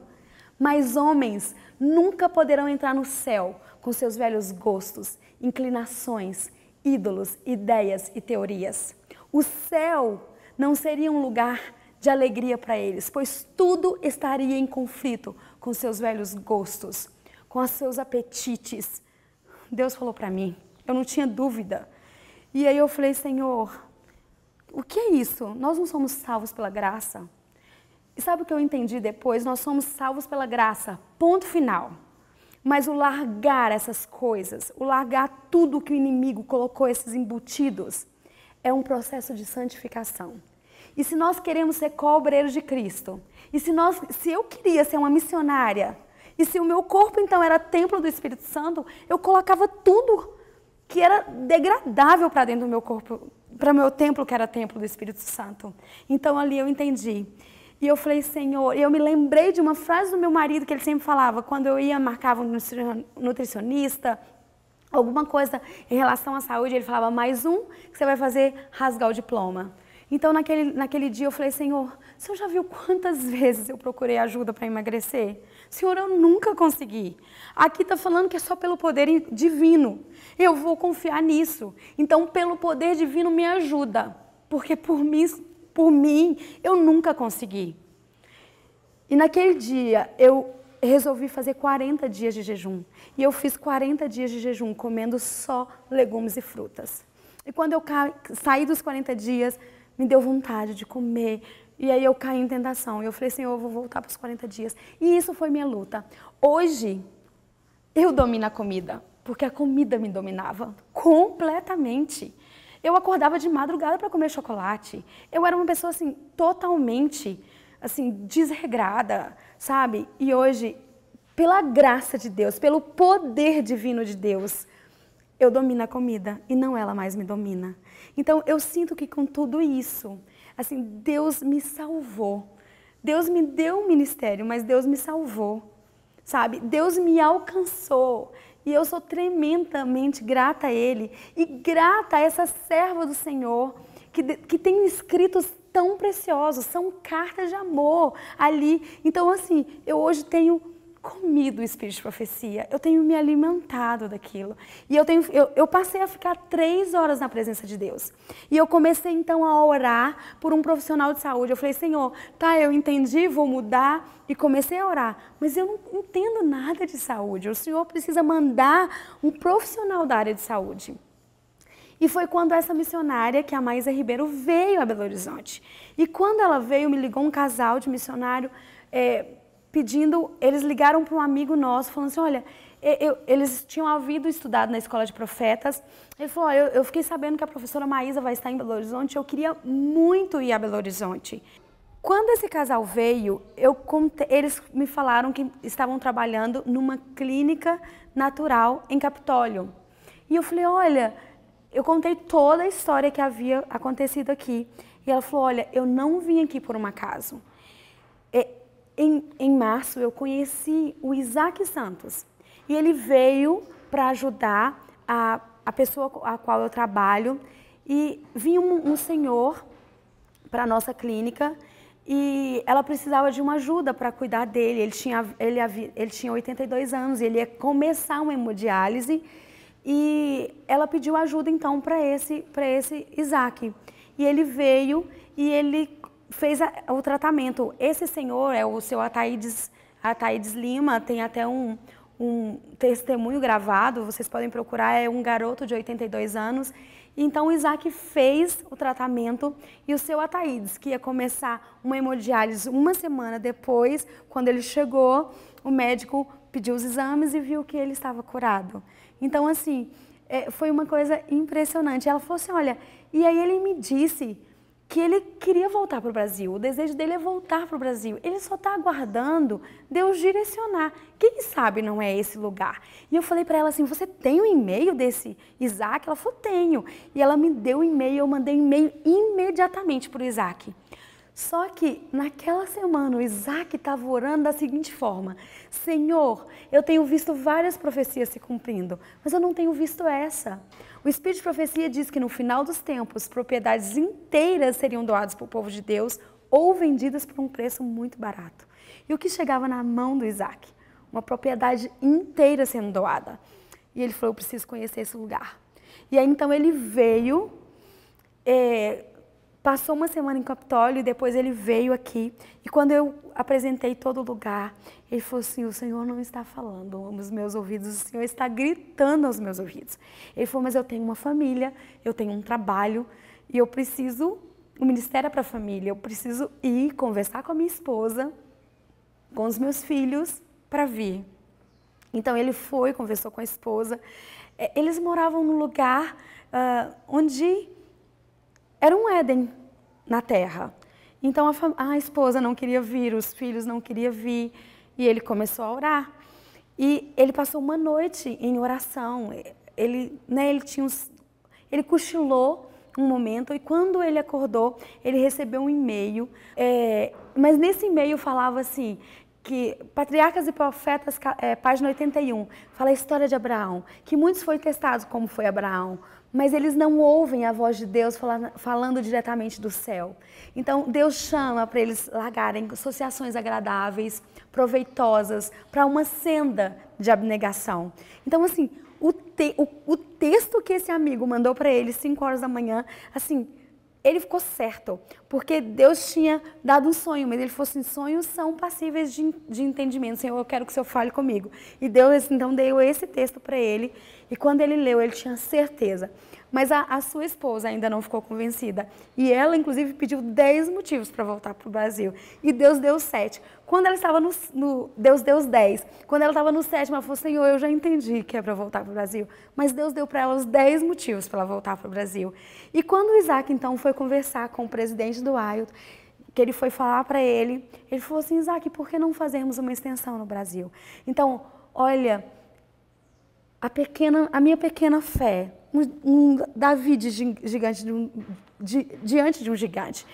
Mas homens nunca poderão entrar no céu com seus velhos gostos inclinações, ídolos, ideias e teorias. O céu não seria um lugar de alegria para eles, pois tudo estaria em conflito com seus velhos gostos, com os seus apetites. Deus falou para mim, eu não tinha dúvida. E aí eu falei, Senhor, o que é isso? Nós não somos salvos pela graça. E sabe o que eu entendi depois? Nós somos salvos pela graça. Ponto final. Mas o largar essas coisas, o largar tudo que o inimigo colocou esses embutidos, é um processo de santificação. E se nós queremos ser cobreiros de Cristo, e se, nós, se eu queria ser uma missionária, e se o meu corpo então era templo do Espírito Santo, eu colocava tudo que era degradável para dentro do meu corpo, para o meu templo que era templo do Espírito Santo. Então ali eu entendi e eu falei, Senhor, eu me lembrei de uma frase do meu marido que ele sempre falava, quando eu ia, marcava um nutricionista, alguma coisa em relação à saúde, ele falava, mais um que você vai fazer rasgar o diploma. Então, naquele, naquele dia, eu falei, Senhor, o Senhor já viu quantas vezes eu procurei ajuda para emagrecer? Senhor, eu nunca consegui. Aqui está falando que é só pelo poder divino. Eu vou confiar nisso. Então, pelo poder divino, me ajuda. Porque por mim por mim, eu nunca consegui. E naquele dia eu resolvi fazer 40 dias de jejum. E eu fiz 40 dias de jejum comendo só legumes e frutas. E quando eu ca... saí dos 40 dias, me deu vontade de comer. E aí eu caí em tentação. E eu falei, Senhor, eu vou voltar para os 40 dias. E isso foi minha luta. Hoje, eu domino a comida, porque a comida me dominava completamente. Eu acordava de madrugada para comer chocolate. Eu era uma pessoa assim totalmente assim desregrada, sabe? E hoje, pela graça de Deus, pelo poder divino de Deus, eu domino a comida e não ela mais me domina. Então eu sinto que com tudo isso, assim, Deus me salvou. Deus me deu um ministério, mas Deus me salvou. Sabe? Deus me alcançou. E eu sou tremendamente grata a Ele e grata a essa serva do Senhor que, que tem escritos tão preciosos, são cartas de amor ali. Então, assim, eu hoje tenho comido o espírito de profecia, eu tenho me alimentado daquilo. E eu, tenho, eu, eu, passei a ficar três horas na presença de Deus. E eu comecei então a orar por um profissional de saúde. Eu falei, Senhor, tá, eu entendi, vou mudar. E comecei a orar, mas eu não entendo nada de saúde. O Senhor precisa mandar um profissional da área de saúde. E foi quando essa missionária, que é a Maísa Ribeiro, veio a Belo Horizonte. E quando ela veio, me ligou um casal de missionário. É, pedindo, eles ligaram para um amigo nosso, falando assim, olha, eu, eles tinham havido estudado na escola de profetas. Ele falou: eu, eu, fiquei sabendo que a professora Maísa vai estar em Belo Horizonte. Eu queria muito ir a Belo Horizonte. Quando esse casal veio, contei, eles me falaram que estavam trabalhando numa clínica natural em Capitólio. E eu falei: olha, eu contei toda a história que havia acontecido aqui. E ela falou: olha, eu não vim aqui por um acaso em, em março, eu conheci o Isaac Santos. E ele veio para ajudar a, a pessoa a qual eu trabalho. E vinha um, um senhor para a nossa clínica e ela precisava de uma ajuda para cuidar dele. Ele tinha, ele, ele tinha 82 anos, e ele ia começar uma hemodiálise e ela pediu ajuda então para esse, esse Isaac. E ele veio e ele fez a, o tratamento. Esse senhor é o seu Ataídes, Ataídes Lima, tem até um, um testemunho gravado, vocês podem procurar, é um garoto de 82 anos. Então, Isaac fez o tratamento e o seu Ataídes, que ia começar uma hemodiálise uma semana depois, quando ele chegou, o médico pediu os exames e viu que ele estava curado. Então, assim, é, foi uma coisa impressionante. Ela falou assim: olha, e aí ele me disse que ele queria voltar para o Brasil, o desejo dele é voltar para o Brasil. Ele só está aguardando Deus direcionar. Quem sabe não é esse lugar? E eu falei para ela assim: Você tem o um e-mail desse Isaac? Ela falou: Tenho. E ela me deu o um e-mail, eu mandei um e-mail imediatamente para o Isaac. Só que naquela semana o Isaac estava orando da seguinte forma: Senhor, eu tenho visto várias profecias se cumprindo, mas eu não tenho visto essa. O Espírito de profecia diz que no final dos tempos, propriedades inteiras seriam doadas para o povo de Deus ou vendidas por um preço muito barato. E o que chegava na mão do Isaac? Uma propriedade inteira sendo doada. E ele falou: Eu preciso conhecer esse lugar. E aí então ele veio. É, Passou uma semana em Capitólio e depois ele veio aqui. E quando eu apresentei todo o lugar, ele falou assim: O Senhor não está falando aos meus ouvidos, o Senhor está gritando aos meus ouvidos. Ele falou: Mas eu tenho uma família, eu tenho um trabalho e eu preciso. O ministério é para a família, eu preciso ir conversar com a minha esposa, com os meus filhos, para vir. Então ele foi, conversou com a esposa. É, eles moravam num lugar uh, onde era um Éden na terra. Então a, a esposa não queria vir, os filhos não queriam vir, e ele começou a orar. E ele passou uma noite em oração. Ele, né, ele tinha uns, ele cochilou um momento e quando ele acordou, ele recebeu um e-mail. É, mas nesse e-mail falava assim: que Patriarcas e Profetas, é, página 81, fala a história de Abraão, que muitos foram testados como foi Abraão, mas eles não ouvem a voz de Deus falando, falando diretamente do céu. Então, Deus chama para eles largarem associações agradáveis, proveitosas, para uma senda de abnegação. Então, assim, o, te, o, o texto que esse amigo mandou para ele, 5 horas da manhã, assim, ele ficou certo, porque Deus tinha dado um sonho, mas ele falou assim, sonhos são passíveis de, de entendimento, Senhor, eu quero que o Senhor fale comigo. E Deus então deu esse texto para ele, e quando ele leu, ele tinha certeza. Mas a, a sua esposa ainda não ficou convencida. E ela, inclusive, pediu 10 motivos para voltar para o Brasil. E Deus deu 7. Quando ela estava no, no Deus deu 10. Quando ela estava no sétimo, ela falou: Senhor, eu já entendi que é para voltar para o Brasil. Mas Deus deu para ela os 10 motivos para ela voltar para o Brasil. E quando o Isaac, então, foi conversar com o presidente do Ailton, que ele foi falar para ele, ele falou assim: Isaac, por que não fazermos uma extensão no Brasil? Então, olha, a, pequena, a minha pequena fé um Davi de gigante de, diante de um gigante.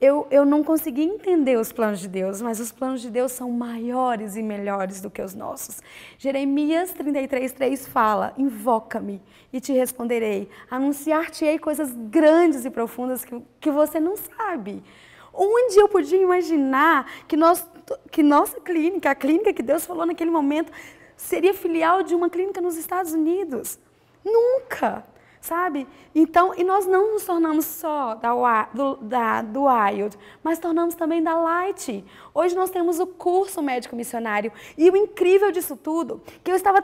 Eu, eu não consegui entender os planos de Deus, mas os planos de Deus são maiores e melhores do que os nossos. Jeremias 33:3 fala: Invoca-me e te responderei. Anunciar-te-ei coisas grandes e profundas que, que você não sabe. Onde eu podia imaginar que, nós, que nossa clínica, a clínica que Deus falou naquele momento, seria filial de uma clínica nos Estados Unidos? Nunca, sabe? Então, e nós não nos tornamos só da, do, da, do mas tornamos também da Light. Hoje nós temos o curso médico missionário e o incrível disso tudo, que eu estava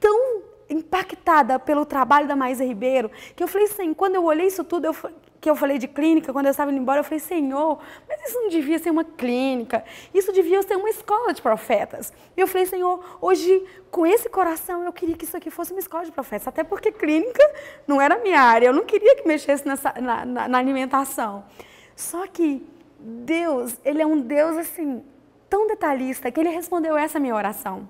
tão impactada pelo trabalho da Maísa Ribeiro, que eu falei assim, quando eu olhei isso tudo, eu, que eu falei de clínica, quando eu estava indo embora, eu falei, Senhor, mas isso não devia ser uma clínica, isso devia ser uma escola de profetas. E eu falei, Senhor, hoje, com esse coração, eu queria que isso aqui fosse uma escola de profetas, até porque clínica não era minha área, eu não queria que mexesse nessa, na, na, na alimentação. Só que Deus, Ele é um Deus, assim, tão detalhista, que Ele respondeu essa minha oração.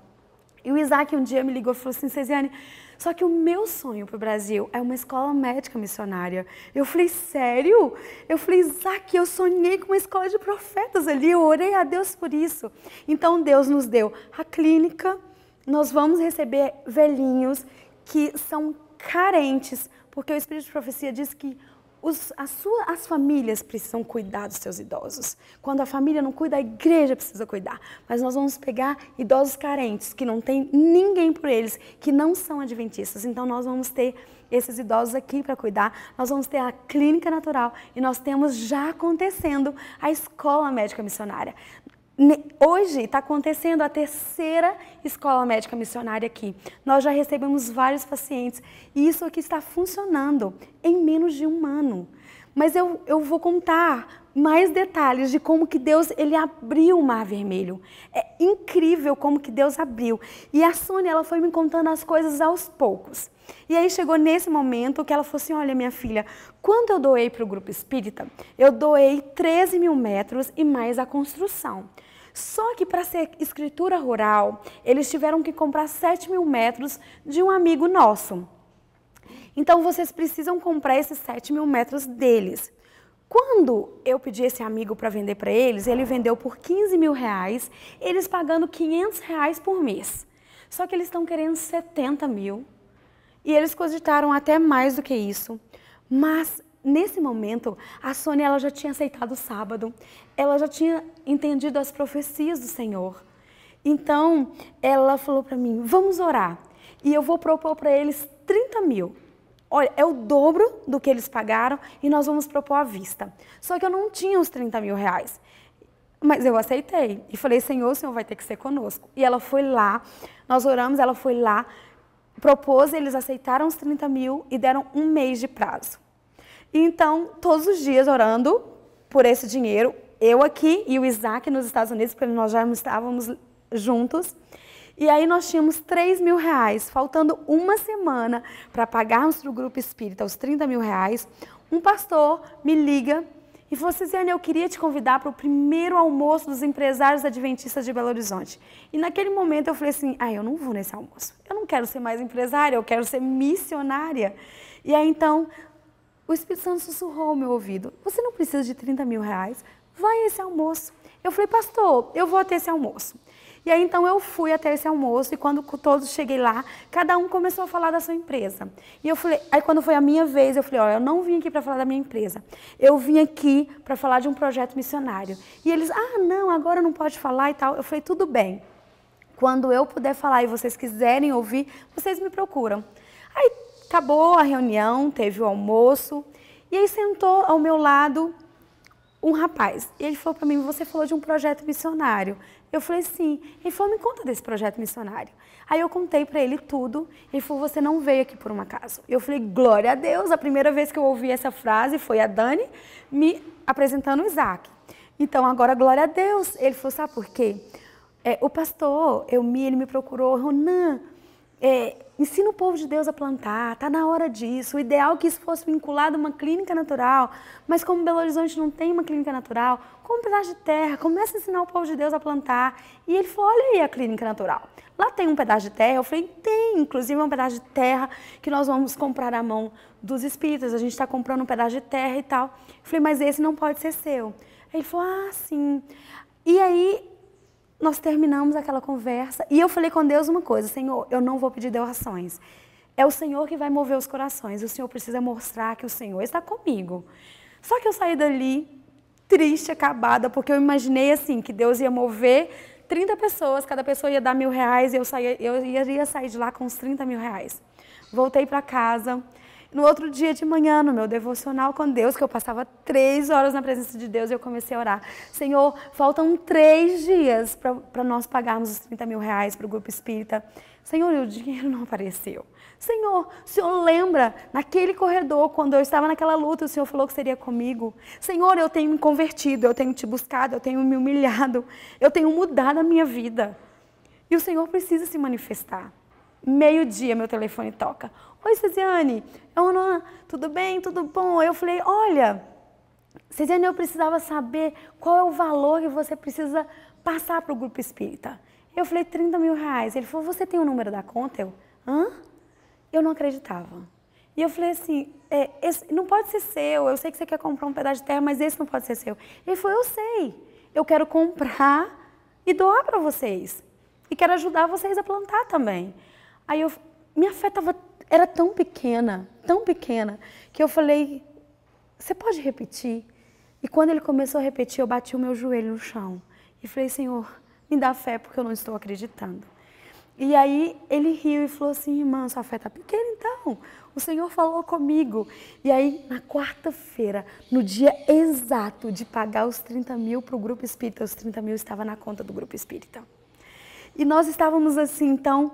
E o Isaac um dia me ligou e falou assim, Cesiane, só que o meu sonho para o Brasil é uma escola médica missionária. Eu falei, sério? Eu falei, Isaac, eu sonhei com uma escola de profetas ali, eu orei a Deus por isso. Então Deus nos deu a clínica, nós vamos receber velhinhos que são carentes, porque o Espírito de Profecia diz que os, as famílias precisam cuidar dos seus idosos. Quando a família não cuida, a igreja precisa cuidar. Mas nós vamos pegar idosos carentes, que não tem ninguém por eles, que não são adventistas. Então nós vamos ter esses idosos aqui para cuidar, nós vamos ter a clínica natural e nós temos já acontecendo a escola médica missionária. Hoje está acontecendo a terceira escola médica missionária aqui. Nós já recebemos vários pacientes e isso aqui está funcionando em menos de um ano. Mas eu, eu vou contar mais detalhes de como que Deus ele abriu o Mar Vermelho. É incrível como que Deus abriu. E a Sônia ela foi me contando as coisas aos poucos. E aí chegou nesse momento que ela falou assim: Olha, minha filha, quando eu doei para o grupo espírita, eu doei 13 mil metros e mais a construção. Só que para ser escritura rural, eles tiveram que comprar 7 mil metros de um amigo nosso. Então vocês precisam comprar esses 7 mil metros deles. Quando eu pedi esse amigo para vender para eles, ele vendeu por 15 mil reais, eles pagando 500 reais por mês. Só que eles estão querendo 70 mil. E eles cogitaram até mais do que isso. Mas Nesse momento, a Sônia ela já tinha aceitado o sábado, ela já tinha entendido as profecias do Senhor. Então, ela falou para mim: vamos orar. E eu vou propor para eles 30 mil. Olha, é o dobro do que eles pagaram e nós vamos propor à vista. Só que eu não tinha os 30 mil reais. Mas eu aceitei e falei: Senhor, o Senhor vai ter que ser conosco. E ela foi lá, nós oramos, ela foi lá, propôs, eles aceitaram os 30 mil e deram um mês de prazo. Então, todos os dias orando por esse dinheiro, eu aqui e o Isaac nos Estados Unidos, porque nós já estávamos juntos. E aí nós tínhamos 3 mil reais, faltando uma semana para pagarmos para o grupo espírita os 30 mil reais. Um pastor me liga e falou assim, Ziane, eu queria te convidar para o primeiro almoço dos empresários adventistas de Belo Horizonte. E naquele momento eu falei assim, ah, eu não vou nesse almoço. Eu não quero ser mais empresária, eu quero ser missionária. E aí então o Espírito Santo sussurrou ao meu ouvido: Você não precisa de 30 mil reais, vai esse almoço. Eu falei, pastor, eu vou até esse almoço. E aí então eu fui até esse almoço e quando todos cheguei lá, cada um começou a falar da sua empresa. E eu falei, aí quando foi a minha vez, eu falei, olha, eu não vim aqui para falar da minha empresa. Eu vim aqui para falar de um projeto missionário. E eles, ah, não, agora não pode falar e tal. Eu falei, tudo bem. Quando eu puder falar e vocês quiserem ouvir, vocês me procuram. Aí Acabou a reunião, teve o almoço, e aí sentou ao meu lado um rapaz. E ele falou para mim: Você falou de um projeto missionário. Eu falei: Sim. Ele falou: Me conta desse projeto missionário. Aí eu contei para ele tudo. Ele falou: Você não veio aqui por um acaso. Eu falei: Glória a Deus. A primeira vez que eu ouvi essa frase foi a Dani me apresentando o Isaac. Então agora, glória a Deus. Ele falou: Sabe por quê? É, o pastor, eu me, ele me procurou, Ronan. É, Ensina o povo de Deus a plantar, está na hora disso. O ideal é que isso fosse vinculado a uma clínica natural, mas como Belo Horizonte não tem uma clínica natural, compra um pedaço de terra, começa a ensinar o povo de Deus a plantar. E ele falou, olha aí a clínica natural. Lá tem um pedaço de terra? Eu falei, tem, inclusive é um pedaço de terra que nós vamos comprar à mão dos espíritas, a gente está comprando um pedaço de terra e tal. Eu falei, mas esse não pode ser seu. ele falou, ah, sim. E aí nós terminamos aquela conversa e eu falei com Deus uma coisa: Senhor, eu não vou pedir doações. É o Senhor que vai mover os corações. O Senhor precisa mostrar que o Senhor está comigo. Só que eu saí dali triste, acabada, porque eu imaginei assim que Deus ia mover 30 pessoas, cada pessoa ia dar mil reais e eu, saía, eu iria sair de lá com uns 30 mil reais. Voltei para casa, no outro dia de manhã, no meu devocional com Deus, que eu passava três horas na presença de Deus, eu comecei a orar. Senhor, faltam três dias para nós pagarmos os 30 mil reais para o grupo espírita. Senhor, o dinheiro não apareceu. Senhor, o Senhor lembra, naquele corredor, quando eu estava naquela luta, o Senhor falou que seria comigo. Senhor, eu tenho me convertido, eu tenho te buscado, eu tenho me humilhado, eu tenho mudado a minha vida. E o Senhor precisa se manifestar. Meio-dia, meu telefone toca. Oi, Cesiane. É o Noan. Tudo bem? Tudo bom? Eu falei, olha, Cesiane, eu precisava saber qual é o valor que você precisa passar para o grupo espírita. Eu falei, 30 mil reais. Ele falou, você tem o número da conta? Eu, hã? Eu não acreditava. E eu falei assim, é, não pode ser seu, eu sei que você quer comprar um pedaço de terra, mas esse não pode ser seu. Ele falou, eu sei, eu quero comprar e doar para vocês. E quero ajudar vocês a plantar também. Aí eu, minha fé tava, era tão pequena, tão pequena, que eu falei, você pode repetir? E quando ele começou a repetir, eu bati o meu joelho no chão e falei, Senhor, me dá fé porque eu não estou acreditando. E aí ele riu e falou assim, irmã, sua fé tá pequena então. O Senhor falou comigo. E aí, na quarta-feira, no dia exato de pagar os 30 mil para o Grupo Espírita, os 30 mil estava na conta do Grupo Espírita. E nós estávamos assim, então,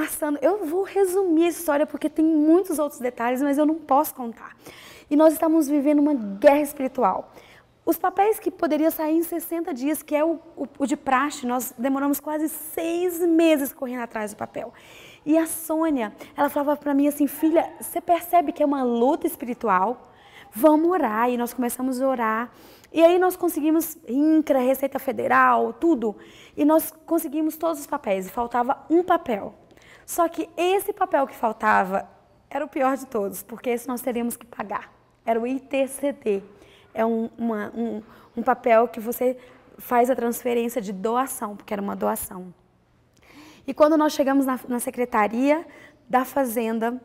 passando. Eu vou resumir a história porque tem muitos outros detalhes, mas eu não posso contar. E nós estamos vivendo uma guerra espiritual. Os papéis que poderiam sair em 60 dias, que é o, o, o, de praxe, nós demoramos quase seis meses correndo atrás do papel. E a Sônia, ela falava para mim assim, filha, você percebe que é uma luta espiritual? Vamos orar. E nós começamos a orar. E aí nós conseguimos INCRA, Receita Federal, tudo. E nós conseguimos todos os papéis. Faltava um papel. Só que esse papel que faltava era o pior de todos, porque esse nós teríamos que pagar. Era o ITCD. É um, uma, um, um papel que você faz a transferência de doação, porque era uma doação. E quando nós chegamos na, na secretaria da Fazenda,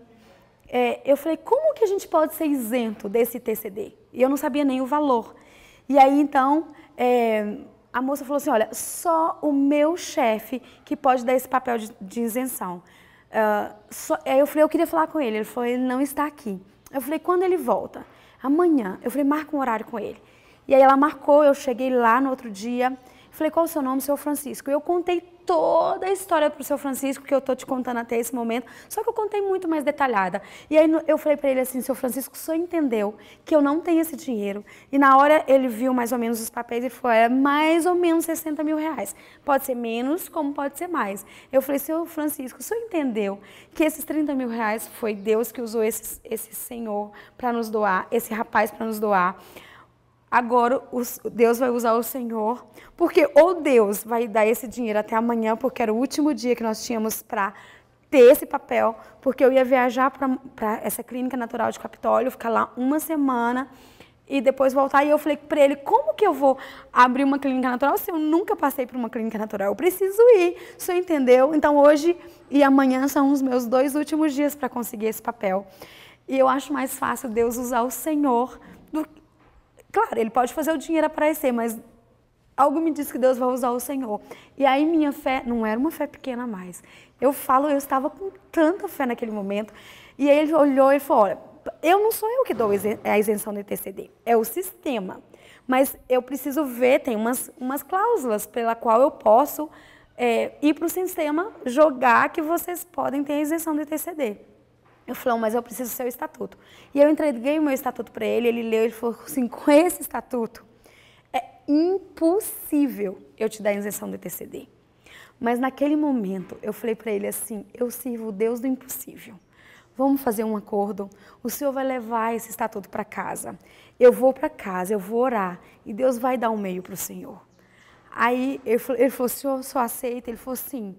é, eu falei, como que a gente pode ser isento desse ITCD? E eu não sabia nem o valor. E aí, então, é, a moça falou assim, olha, só o meu chefe que pode dar esse papel de, de isenção. Uh, só, aí eu falei, eu queria falar com ele. Ele falou, ele não está aqui. Eu falei, quando ele volta? Amanhã. Eu falei, marca um horário com ele. E aí ela marcou, eu cheguei lá no outro dia, Falei, qual o seu nome, seu Francisco? Eu contei toda a história para o seu Francisco, que eu tô te contando até esse momento, só que eu contei muito mais detalhada. E aí eu falei para ele assim, seu Francisco, só entendeu que eu não tenho esse dinheiro. E na hora ele viu mais ou menos os papéis e falou, é mais ou menos 60 mil reais. Pode ser menos, como pode ser mais. Eu falei, seu Francisco, só entendeu que esses 30 mil reais foi Deus que usou esse, esse senhor para nos doar, esse rapaz para nos doar. Agora os, Deus vai usar o Senhor, porque ou Deus vai dar esse dinheiro até amanhã, porque era o último dia que nós tínhamos para ter esse papel, porque eu ia viajar para essa clínica natural de Capitólio, ficar lá uma semana e depois voltar. E eu falei para ele: como que eu vou abrir uma clínica natural se eu nunca passei por uma clínica natural? Eu preciso ir, você entendeu? Então hoje e amanhã são os meus dois últimos dias para conseguir esse papel. E eu acho mais fácil Deus usar o Senhor Claro, ele pode fazer o dinheiro aparecer, mas algo me diz que Deus vai usar o Senhor. E aí minha fé não era uma fé pequena mais. Eu falo, eu estava com tanta fé naquele momento. E aí ele olhou e falou: olha, eu não sou eu que dou a isenção do TCD, é o sistema. Mas eu preciso ver, tem umas, umas cláusulas pela qual eu posso é, ir para o sistema jogar que vocês podem ter a isenção do TCD." Eu falei, mas eu preciso do seu estatuto. E eu entreguei o meu estatuto para ele, ele leu, e falou assim, com esse estatuto, é impossível eu te dar a isenção do TCD. Mas naquele momento, eu falei para ele assim, eu sirvo o Deus do impossível. Vamos fazer um acordo. O senhor vai levar esse estatuto para casa. Eu vou para casa, eu vou orar e Deus vai dar um meio para o senhor. Aí ele falou, o senhor, só aceita? Ele falou, sim.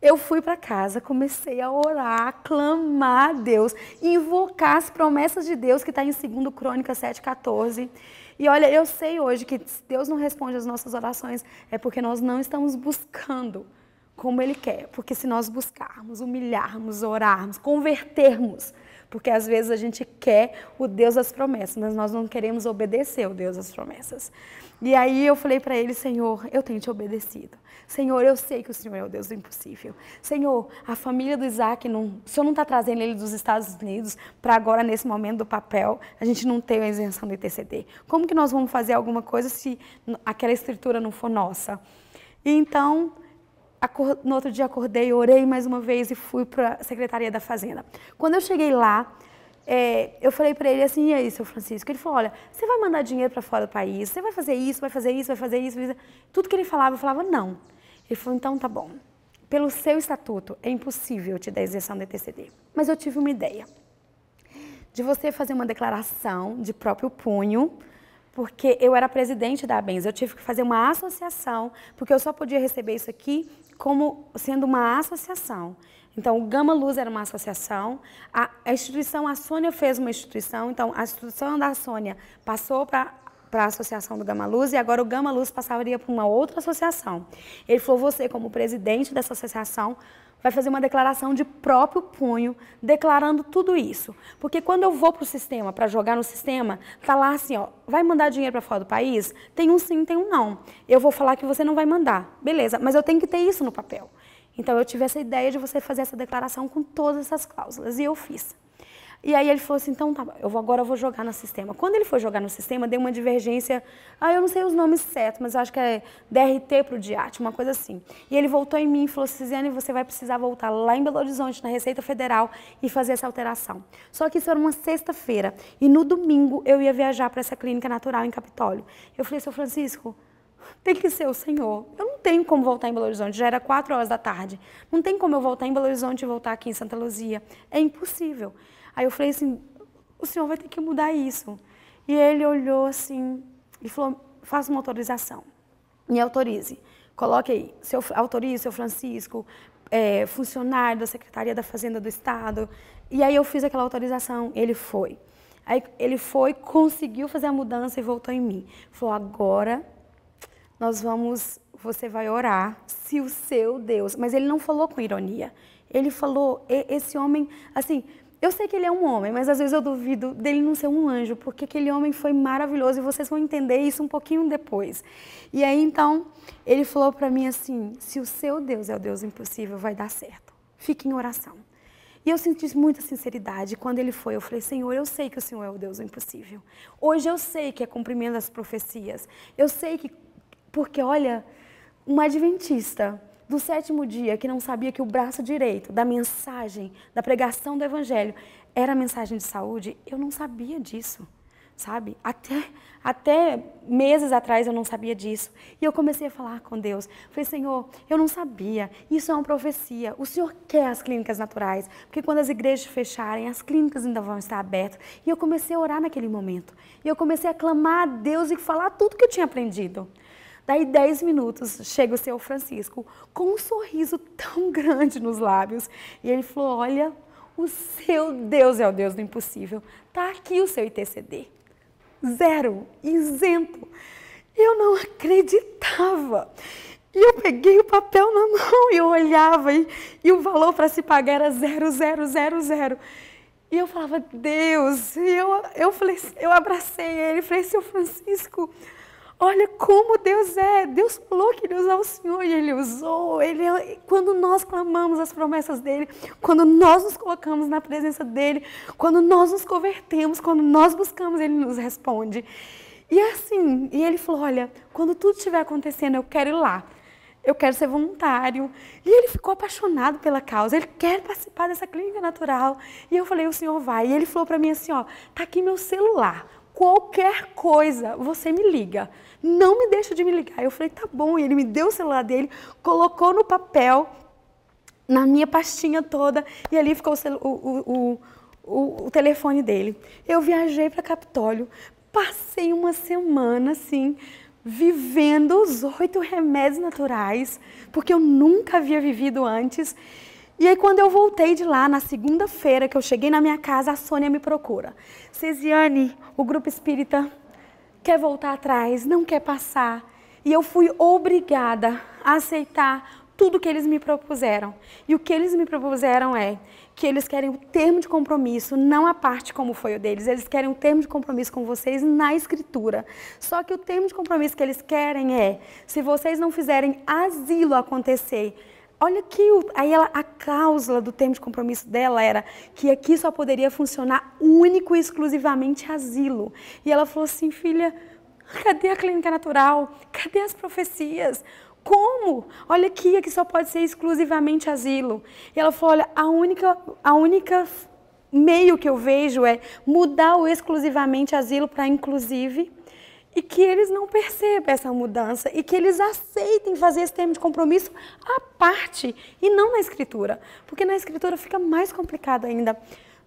Eu fui para casa, comecei a orar, a clamar a Deus, invocar as promessas de Deus que está em 2 Crônicas 7,14. E olha, eu sei hoje que se Deus não responde às nossas orações, é porque nós não estamos buscando como Ele quer. Porque se nós buscarmos, humilharmos, orarmos, convertermos, porque às vezes a gente quer o Deus das promessas, mas nós não queremos obedecer o Deus das promessas. E aí eu falei para ele, Senhor, eu tenho te obedecido. Senhor, eu sei que o Senhor é o Deus do impossível. Senhor, a família do Isaac, não, o Senhor não está trazendo ele dos Estados Unidos para agora, nesse momento do papel, a gente não tem a isenção do ITCD. Como que nós vamos fazer alguma coisa se aquela escritura não for nossa? E então, no outro dia acordei, orei mais uma vez e fui para a Secretaria da Fazenda. Quando eu cheguei lá, é, eu falei para ele assim, e aí, seu Francisco? Ele falou, olha, você vai mandar dinheiro para fora do país, você vai fazer isso, vai fazer isso, vai fazer isso. Tudo que ele falava, eu falava, não. Ele falou, então tá bom. Pelo seu estatuto, é impossível te dar isenção de TCD. Mas eu tive uma ideia de você fazer uma declaração de próprio punho porque eu era presidente da Bens, Eu tive que fazer uma associação, porque eu só podia receber isso aqui como sendo uma associação. Então, o Gama Luz era uma associação, a, a instituição, a Sônia fez uma instituição, então a instituição da Sônia passou para para a associação do Gama Luz e agora o Gama Luz passaria para uma outra associação. Ele falou: você, como presidente dessa associação, vai fazer uma declaração de próprio punho, declarando tudo isso. Porque quando eu vou para o sistema, para jogar no sistema, tá lá assim, ó, vai mandar dinheiro para fora do país? Tem um sim, tem um não. Eu vou falar que você não vai mandar. Beleza, mas eu tenho que ter isso no papel. Então eu tive essa ideia de você fazer essa declaração com todas essas cláusulas e eu fiz. E aí ele falou assim, então tá, eu vou, agora eu vou jogar no sistema. Quando ele foi jogar no sistema, deu uma divergência, ah, eu não sei os nomes certos, mas eu acho que é DRT para o DIAT, uma coisa assim. E ele voltou em mim e falou, Cisiane, você vai precisar voltar lá em Belo Horizonte, na Receita Federal, e fazer essa alteração. Só que isso era uma sexta-feira, e no domingo eu ia viajar para essa clínica natural em Capitólio. Eu falei, seu Francisco, tem que ser o Senhor. Eu não tenho como voltar em Belo Horizonte, já era quatro horas da tarde. Não tem como eu voltar em Belo Horizonte e voltar aqui em Santa Luzia. É impossível. Aí eu falei assim: o senhor vai ter que mudar isso. E ele olhou assim e falou: faça uma autorização, me autorize. Coloque aí, seu, autorize, seu Francisco, é, funcionário da Secretaria da Fazenda do Estado. E aí eu fiz aquela autorização, ele foi. Aí ele foi, conseguiu fazer a mudança e voltou em mim. Falou: agora nós vamos, você vai orar, se o seu Deus. Mas ele não falou com ironia. Ele falou: esse homem, assim, eu sei que ele é um homem, mas às vezes eu duvido dele não ser um anjo, porque aquele homem foi maravilhoso e vocês vão entender isso um pouquinho depois. E aí então, ele falou para mim assim: se o seu Deus é o Deus impossível, vai dar certo. Fique em oração. E eu senti muita sinceridade. Quando ele foi, eu falei: Senhor, eu sei que o Senhor é o Deus impossível. Hoje eu sei que é cumprimento das profecias. Eu sei que. Porque, olha, uma adventista do sétimo dia que não sabia que o braço direito da mensagem, da pregação do evangelho, era a mensagem de saúde, eu não sabia disso, sabe? Até, até meses atrás eu não sabia disso. E eu comecei a falar com Deus. Falei, Senhor, eu não sabia, isso é uma profecia. O Senhor quer as clínicas naturais, porque quando as igrejas fecharem, as clínicas ainda vão estar abertas. E eu comecei a orar naquele momento. E eu comecei a clamar a Deus e falar tudo que eu tinha aprendido. Daí, 10 minutos, chega o seu Francisco com um sorriso tão grande nos lábios e ele falou: Olha, o seu Deus é o Deus do impossível. Tá aqui o seu ITCD. Zero, isento. Eu não acreditava. E eu peguei o papel na mão e eu olhava e, e o valor para se pagar era zero, zero, zero, zero. E eu falava, Deus, e eu, eu, falei, eu abracei ele, falei, seu Francisco, Olha como Deus é. Deus falou que Deus é o Senhor e Ele usou. Ele, é- quando nós clamamos as promessas dele, quando nós nos colocamos na presença dele, quando nós nos convertemos, quando nós buscamos, Ele nos responde. E é assim, e ele falou: Olha, quando tudo estiver acontecendo, eu quero ir lá. Eu quero ser voluntário. E ele ficou apaixonado pela causa. Ele quer participar dessa clínica natural. E eu falei: O senhor vai. E ele falou para mim assim: Ó, tá aqui meu celular qualquer coisa, você me liga. Não me deixa de me ligar. Eu falei, tá bom. E ele me deu o celular dele, colocou no papel, na minha pastinha toda, e ali ficou o, o, o, o telefone dele. Eu viajei para Capitólio, passei uma semana assim, vivendo os oito remédios naturais, porque eu nunca havia vivido antes. E aí, quando eu voltei de lá, na segunda-feira que eu cheguei na minha casa, a Sônia me procura. Cesiane, o grupo espírita quer voltar atrás, não quer passar. E eu fui obrigada a aceitar tudo que eles me propuseram. E o que eles me propuseram é que eles querem o termo de compromisso, não a parte como foi o deles. Eles querem o termo de compromisso com vocês na escritura. Só que o termo de compromisso que eles querem é: se vocês não fizerem asilo acontecer, olha que aí ela, a cláusula do termo de compromisso dela era que aqui só poderia funcionar único e exclusivamente asilo. E ela falou assim, filha, cadê a clínica natural? Cadê as profecias? Como? Olha aqui, aqui só pode ser exclusivamente asilo. E ela falou, olha, a única, a única meio que eu vejo é mudar o exclusivamente asilo para inclusive e que eles não percebam essa mudança e que eles aceitem fazer esse termo de compromisso à parte e não na escritura, porque na escritura fica mais complicado ainda.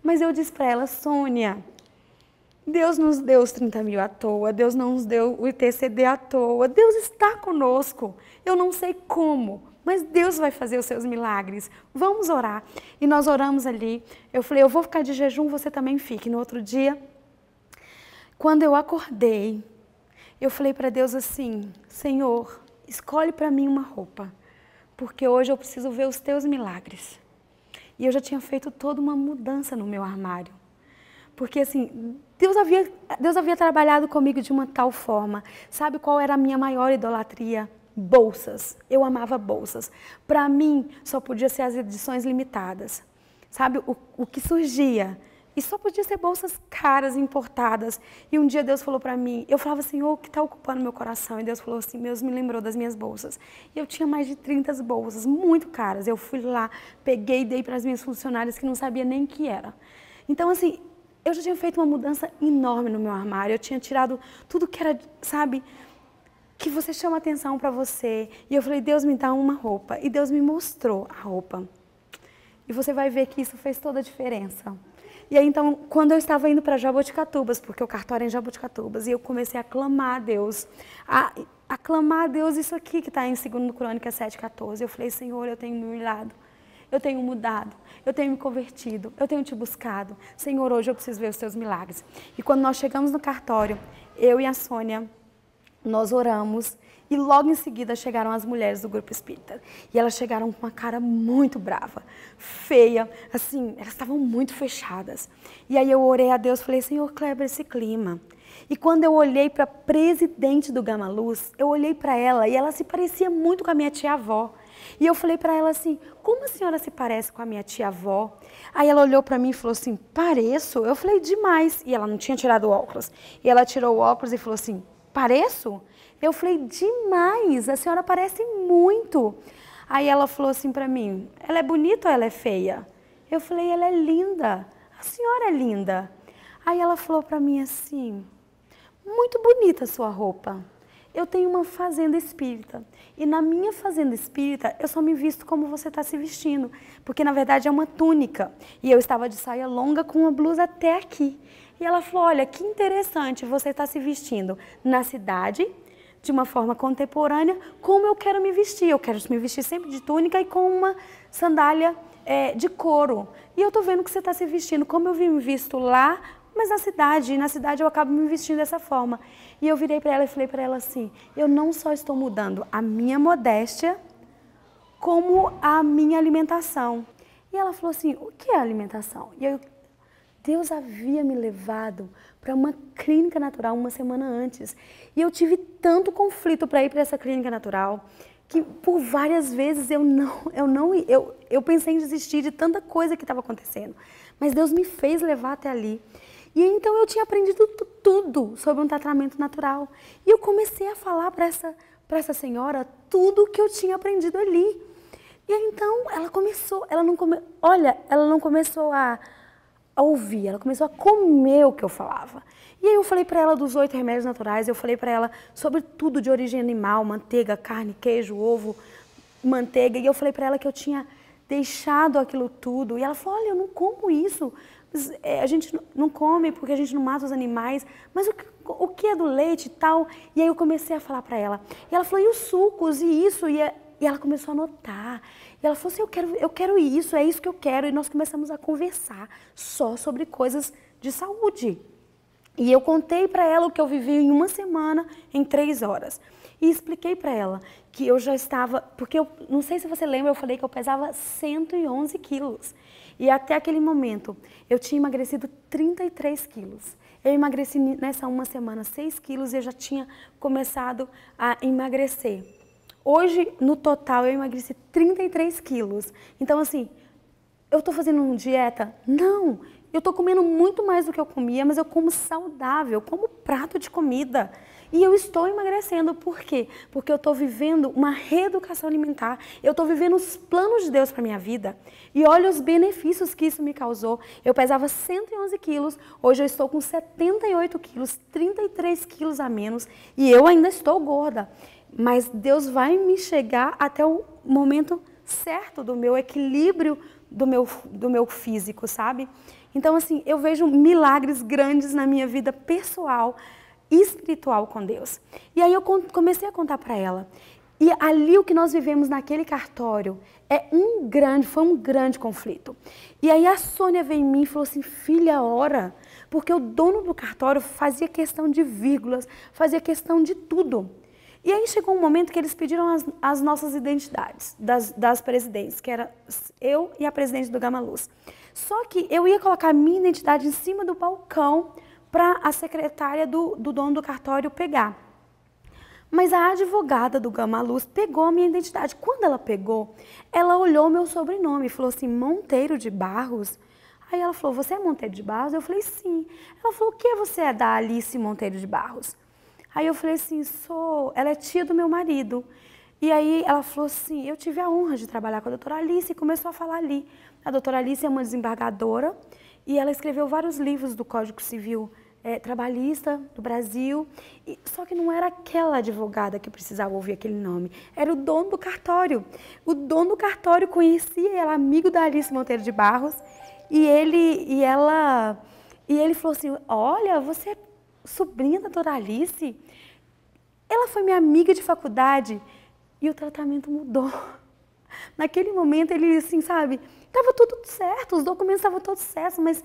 Mas eu disse para ela, Sônia, Deus nos deu os 30 mil à toa, Deus não nos deu o ITCD à toa, Deus está conosco. Eu não sei como, mas Deus vai fazer os seus milagres. Vamos orar. E nós oramos ali. Eu falei, eu vou ficar de jejum, você também fique. No outro dia, quando eu acordei, eu falei para Deus assim: Senhor, escolhe para mim uma roupa, porque hoje eu preciso ver os teus milagres. E eu já tinha feito toda uma mudança no meu armário. Porque assim, Deus havia, Deus havia trabalhado comigo de uma tal forma. Sabe qual era a minha maior idolatria? Bolsas. Eu amava bolsas. Para mim, só podia ser as edições limitadas. Sabe, o, o que surgia e só podia ser bolsas caras, importadas. E um dia Deus falou para mim, eu falava, Senhor, o que está ocupando meu coração? E Deus falou assim, Deus me lembrou das minhas bolsas. E eu tinha mais de 30 bolsas, muito caras. Eu fui lá, peguei e dei para as minhas funcionárias que não sabia nem que era. Então, assim, eu já tinha feito uma mudança enorme no meu armário. Eu tinha tirado tudo que era, sabe, que você chama atenção para você. E eu falei, Deus me dá uma roupa. E Deus me mostrou a roupa. E você vai ver que isso fez toda a diferença. E aí, então, quando eu estava indo para Jaboticatubas, porque o cartório é em Jaboticatubas, e eu comecei a clamar a Deus, a, a clamar a Deus isso aqui que está em 2 Crônica 7,14. Eu falei, Senhor, eu tenho me humilhado, eu tenho mudado, eu tenho me convertido, eu tenho te buscado. Senhor, hoje eu preciso ver os teus milagres. E quando nós chegamos no cartório, eu e a Sônia, nós oramos e logo em seguida chegaram as mulheres do grupo espírita. E elas chegaram com uma cara muito brava, feia, assim, elas estavam muito fechadas. E aí eu orei a Deus, falei: "Senhor Kleber, esse clima". E quando eu olhei para a presidente do Gama Luz, eu olhei para ela e ela se parecia muito com a minha tia-avó. E eu falei para ela assim: "Como a senhora se parece com a minha tia-avó?". Aí ela olhou para mim e falou assim: "Pareço?". Eu falei: "Demais". E ela não tinha tirado o óculos. E ela tirou o óculos e falou assim: "Pareço?". Eu falei, demais, a senhora parece muito. Aí ela falou assim para mim, ela é bonita ou ela é feia? Eu falei, ela é linda, a senhora é linda. Aí ela falou para mim assim, muito bonita a sua roupa. Eu tenho uma fazenda espírita e na minha fazenda espírita eu só me visto como você está se vestindo, porque na verdade é uma túnica e eu estava de saia longa com uma blusa até aqui. E ela falou: Olha, que interessante você está se vestindo na cidade de uma forma contemporânea como eu quero me vestir. Eu quero me vestir sempre de túnica e com uma sandália é, de couro. E eu tô vendo que você está se vestindo como eu me visto lá, mas na cidade. E na cidade eu acabo me vestindo dessa forma. E eu virei para ela e falei para ela assim: eu não só estou mudando a minha modéstia, como a minha alimentação. E ela falou assim: o que é alimentação? E eu Deus havia me levado para uma clínica natural uma semana antes. E eu tive tanto conflito para ir para essa clínica natural que por várias vezes eu não eu não eu, eu pensei em desistir de tanta coisa que estava acontecendo. Mas Deus me fez levar até ali. E então eu tinha aprendido tudo sobre um tratamento natural. E eu comecei a falar para essa para essa senhora tudo que eu tinha aprendido ali. E então ela começou, ela não come, olha, ela não começou a a ouvir, ela começou a comer o que eu falava. E aí eu falei para ela dos oito remédios naturais, eu falei para ela sobre tudo de origem animal, manteiga, carne, queijo, ovo, manteiga, e eu falei para ela que eu tinha deixado aquilo tudo. E ela falou: "Olha, eu não como isso. Eh, a gente não come porque a gente não mata os animais, mas o que, o que é do leite e tal?" E aí eu comecei a falar para ela. E ela falou: "E os sucos e isso?" E, eh, e ela começou a notar. E ela falou assim: eu quero, eu quero isso, é isso que eu quero. E nós começamos a conversar só sobre coisas de saúde. E eu contei para ela o que eu vivi em uma semana, em três horas. E expliquei para ela que eu já estava. Porque eu não sei se você lembra, eu falei que eu pesava 111 quilos. E até aquele momento eu tinha emagrecido 33 quilos. Eu emagreci nessa uma semana 6 quilos e eu já tinha começado a emagrecer. Hoje, no total, eu emagreci 33 quilos. Então, assim, eu estou fazendo uma dieta? Não! Eu estou comendo muito mais do que eu comia, mas eu como saudável, como prato de comida. E eu estou emagrecendo, por quê? Porque eu estou vivendo uma reeducação alimentar, eu estou vivendo os planos de Deus para minha vida. E olha os benefícios que isso me causou. Eu pesava 111 quilos, hoje eu estou com 78 quilos, 33 quilos a menos, e eu ainda estou gorda mas Deus vai me chegar até o momento certo do meu equilíbrio do meu, do meu físico, sabe? Então, assim, eu vejo milagres grandes na minha vida pessoal e espiritual com Deus. E aí eu comecei a contar para ela. E ali o que nós vivemos naquele cartório é um grande, foi um grande conflito. E aí a Sônia veio em mim e falou assim: "Filha, ora, porque o dono do cartório fazia questão de vírgulas, fazia questão de tudo. E aí chegou um momento que eles pediram as, as nossas identidades das, das, presidentes, que era eu e a presidente do Gama Luz. Só que eu ia colocar a minha identidade em cima do balcão para a secretária do, do, dono do cartório pegar. Mas a advogada do Gama Luz pegou a minha identidade. Quando ela pegou, ela olhou meu sobrenome e falou assim: Monteiro de Barros? Aí ela falou: Você é Monteiro de Barros? Eu falei: Sim. Ela falou: O que é você é da Alice Monteiro de Barros? Aí eu falei assim, sou, ela é tia do meu marido. E aí ela falou assim, eu tive a honra de trabalhar com a doutora Alice e começou a falar ali. A doutora Alice é uma desembargadora e ela escreveu vários livros do Código Civil é, Trabalhista do Brasil. E, só que não era aquela advogada que precisava ouvir aquele nome, era o dono do cartório. O dono do cartório conhecia ela, amigo da Alice Monteiro de Barros, e ele e ela e ele falou assim: "Olha, você é sobrinha da Doralice. Ela foi minha amiga de faculdade e o tratamento mudou. Naquele momento ele, assim, sabe, tava tudo certo, os documentos estavam todos certos, mas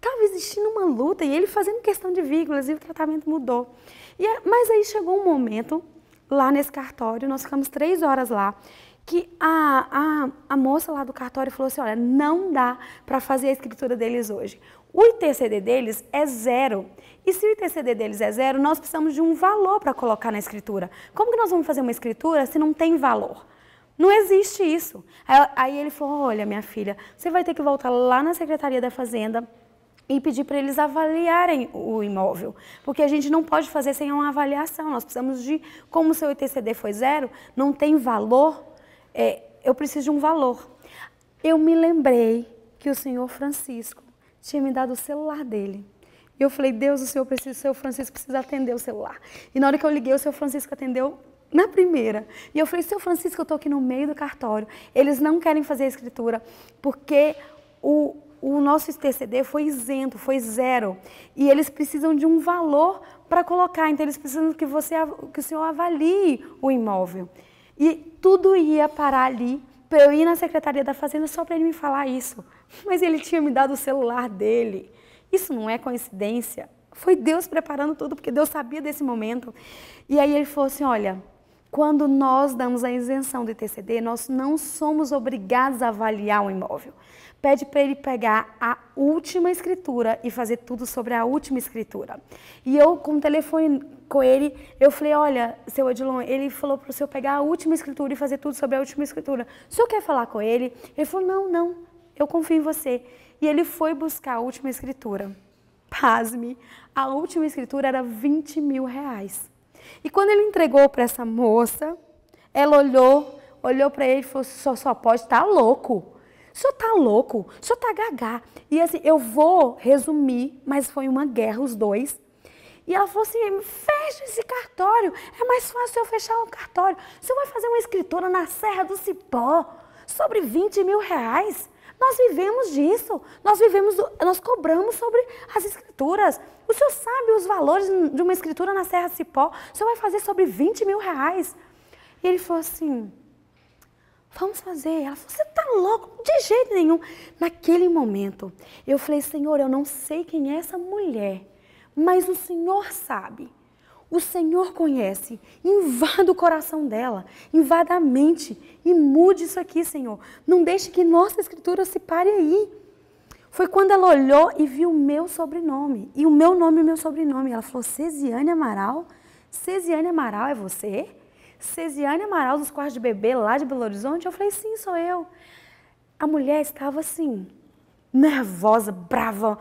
tava existindo uma luta e ele fazendo questão de vírgulas e o tratamento mudou. E, mas aí chegou um momento lá nesse cartório, nós ficamos três horas lá, que a, a, a moça lá do cartório falou assim, olha, não dá para fazer a escritura deles hoje. O ITCD deles é zero. E se o ITCD deles é zero, nós precisamos de um valor para colocar na escritura. Como que nós vamos fazer uma escritura se não tem valor? Não existe isso. Aí ele falou: Olha, minha filha, você vai ter que voltar lá na Secretaria da Fazenda e pedir para eles avaliarem o imóvel, porque a gente não pode fazer sem uma avaliação. Nós precisamos de, como o seu ITCD foi zero, não tem valor, é, eu preciso de um valor. Eu me lembrei que o senhor Francisco tinha me dado o celular dele. E eu falei, Deus, o Senhor precisa, o seu Francisco precisa atender o celular. E na hora que eu liguei, o seu Francisco atendeu na primeira. E eu falei, seu Francisco, eu estou aqui no meio do cartório. Eles não querem fazer a escritura, porque o, o nosso TCD foi isento, foi zero. E eles precisam de um valor para colocar. Então, eles precisam que, você, que o senhor avalie o imóvel. E tudo ia parar ali para eu ir na Secretaria da Fazenda só para ele me falar isso. Mas ele tinha me dado o celular dele. Isso não é coincidência. Foi Deus preparando tudo, porque Deus sabia desse momento. E aí ele falou assim: olha, quando nós damos a isenção do TCD, nós não somos obrigados a avaliar um imóvel. Pede para ele pegar a última escritura e fazer tudo sobre a última escritura. E eu, com o telefone com ele, eu falei, olha, seu Adilon, ele falou para o senhor pegar a última escritura e fazer tudo sobre a última escritura. O senhor quer falar com ele? Ele falou, não, não, eu confio em você. E ele foi buscar a última escritura. Pasme, a última escritura era 20 mil reais. E quando ele entregou para essa moça, ela olhou, olhou para ele e falou: só, só pode estar tá louco. O senhor tá louco, o senhor tá gagá. E assim, eu vou resumir, mas foi uma guerra os dois. E ela falou assim: fecha esse cartório, é mais fácil eu fechar um cartório. O senhor vai fazer uma escritura na Serra do Cipó sobre 20 mil reais? Nós vivemos disso. Nós vivemos, nós cobramos sobre as escrituras. O senhor sabe os valores de uma escritura na Serra Cipó. O senhor vai fazer sobre 20 mil reais. E ele falou assim, vamos fazer. Ela falou, você está louco? De jeito nenhum. Naquele momento, eu falei, Senhor, eu não sei quem é essa mulher, mas o Senhor sabe. O Senhor conhece. Invada o coração dela, invada a mente e mude isso aqui, Senhor. Não deixe que nossa escritura se pare aí. Foi quando ela olhou e viu o meu sobrenome, e o meu nome e o meu sobrenome. Ela falou: Cesiane Amaral? Cesiane Amaral é você? Cesiane Amaral dos quartos de bebê lá de Belo Horizonte? Eu falei: Sim, sou eu. A mulher estava assim, nervosa, brava.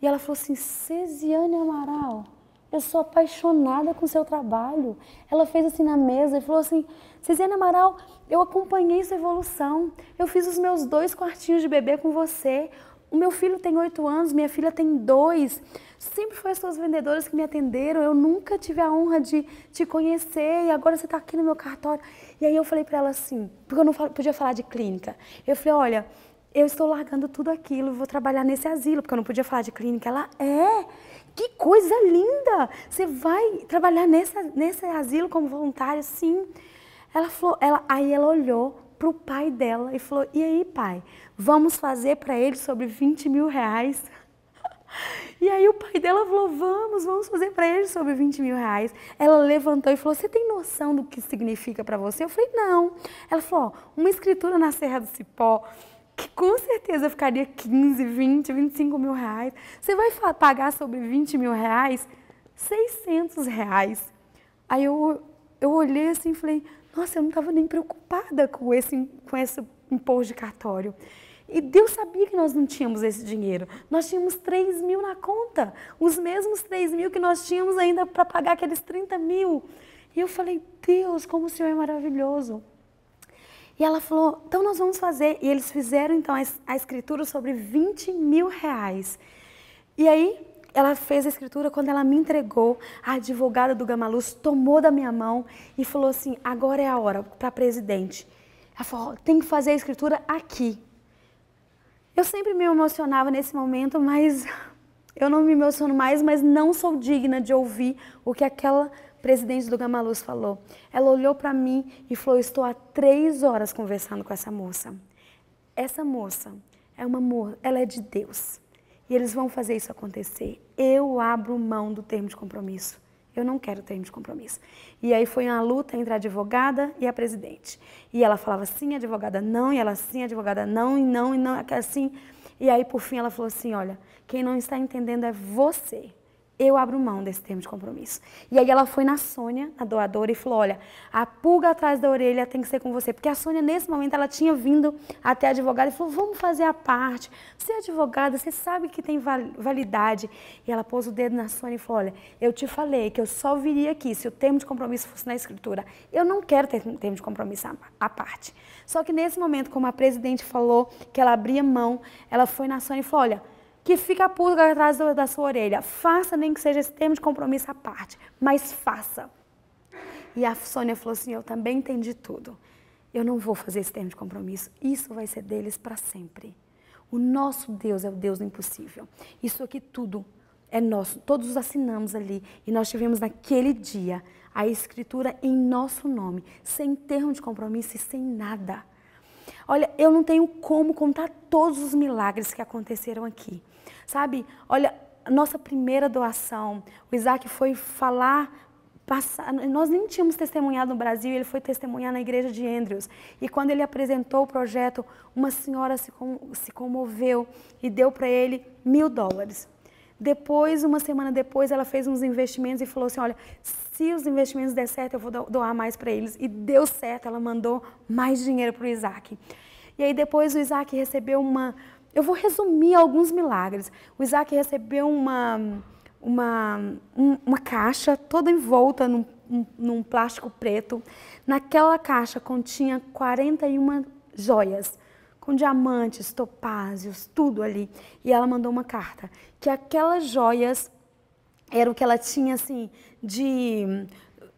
E ela falou assim: Cesiane Amaral. Eu sou apaixonada com seu trabalho. Ela fez assim na mesa e falou assim: Cisene Amaral, eu acompanhei sua evolução. Eu fiz os meus dois quartinhos de bebê com você. O meu filho tem oito anos, minha filha tem dois. Sempre foram as suas vendedoras que me atenderam. Eu nunca tive a honra de te conhecer e agora você está aqui no meu cartório. E aí eu falei para ela assim, porque eu não podia falar de clínica. Eu falei, olha, eu estou largando tudo aquilo, vou trabalhar nesse asilo, porque eu não podia falar de clínica. Ela é. Que coisa linda! Você vai trabalhar nessa, nesse asilo como voluntário, Sim. Ela falou, ela, aí ela olhou para o pai dela e falou: E aí, pai, vamos fazer para ele sobre 20 mil reais? E aí o pai dela falou: Vamos, vamos fazer para ele sobre 20 mil reais. Ela levantou e falou: Você tem noção do que significa para você? Eu falei: Não. Ela falou: Uma escritura na Serra do Cipó que com certeza ficaria 15, 20, 25 mil reais. Você vai pagar sobre 20 mil reais? 600 reais. Aí eu, eu olhei assim e falei, nossa, eu não estava nem preocupada com esse, com esse imposto de cartório. E Deus sabia que nós não tínhamos esse dinheiro. Nós tínhamos 3 mil na conta, os mesmos 3 mil que nós tínhamos ainda para pagar aqueles 30 mil. E eu falei, Deus, como o Senhor é maravilhoso. E ela falou, então nós vamos fazer. E eles fizeram então a escritura sobre 20 mil reais. E aí ela fez a escritura, quando ela me entregou, a advogada do Gamaluz tomou da minha mão e falou assim: agora é a hora para presidente. Ela falou: tem que fazer a escritura aqui. Eu sempre me emocionava nesse momento, mas eu não me emociono mais, mas não sou digna de ouvir o que aquela presidente do Gamaluz falou. Ela olhou para mim e falou: Estou há três horas conversando com essa moça. Essa moça é uma moça, ela é de Deus. E eles vão fazer isso acontecer. Eu abro mão do termo de compromisso. Eu não quero termo de compromisso. E aí foi uma luta entre a advogada e a presidente. E ela falava sim, advogada não, e ela sim, advogada não, e não, e não, é assim. E aí, por fim, ela falou assim: olha, quem não está entendendo é você eu abro mão desse termo de compromisso. E aí ela foi na Sônia, na doadora, e falou, olha, a pulga atrás da orelha tem que ser com você. Porque a Sônia, nesse momento, ela tinha vindo até a advogada e falou, vamos fazer a parte. Você é advogada, você sabe que tem validade. E ela pôs o dedo na Sônia e falou, olha, eu te falei que eu só viria aqui se o termo de compromisso fosse na escritura. Eu não quero ter um termo de compromisso à parte. Só que nesse momento, como a presidente falou que ela abria mão, ela foi na Sônia e falou, olha, que fica pulga atrás da sua orelha. Faça, nem que seja esse termo de compromisso à parte, mas faça. E a Sônia falou assim: Eu também entendi tudo. Eu não vou fazer esse termo de compromisso. Isso vai ser deles para sempre. O nosso Deus é o Deus do impossível. Isso aqui tudo é nosso. Todos os assinamos ali. E nós tivemos naquele dia a escritura em nosso nome, sem termo de compromisso e sem nada. Olha, eu não tenho como contar todos os milagres que aconteceram aqui. Sabe? Olha, nossa primeira doação, o Isaac foi falar Passar, nós nem tínhamos testemunhado no Brasil, ele foi testemunhar na igreja de Andrews. E quando ele apresentou o projeto, uma senhora se, com, se comoveu e deu para ele mil dólares. Depois, uma semana depois, ela fez uns investimentos e falou assim: olha, se os investimentos der certo, eu vou doar mais para eles. E deu certo, ela mandou mais dinheiro para o Isaac. E aí depois o Isaac recebeu uma. Eu vou resumir alguns milagres. O Isaac recebeu uma, uma, um, uma caixa toda envolta num, num plástico preto. Naquela caixa continha 41 joias com diamantes, topázios, tudo ali. E ela mandou uma carta que aquelas joias era o que ela tinha assim de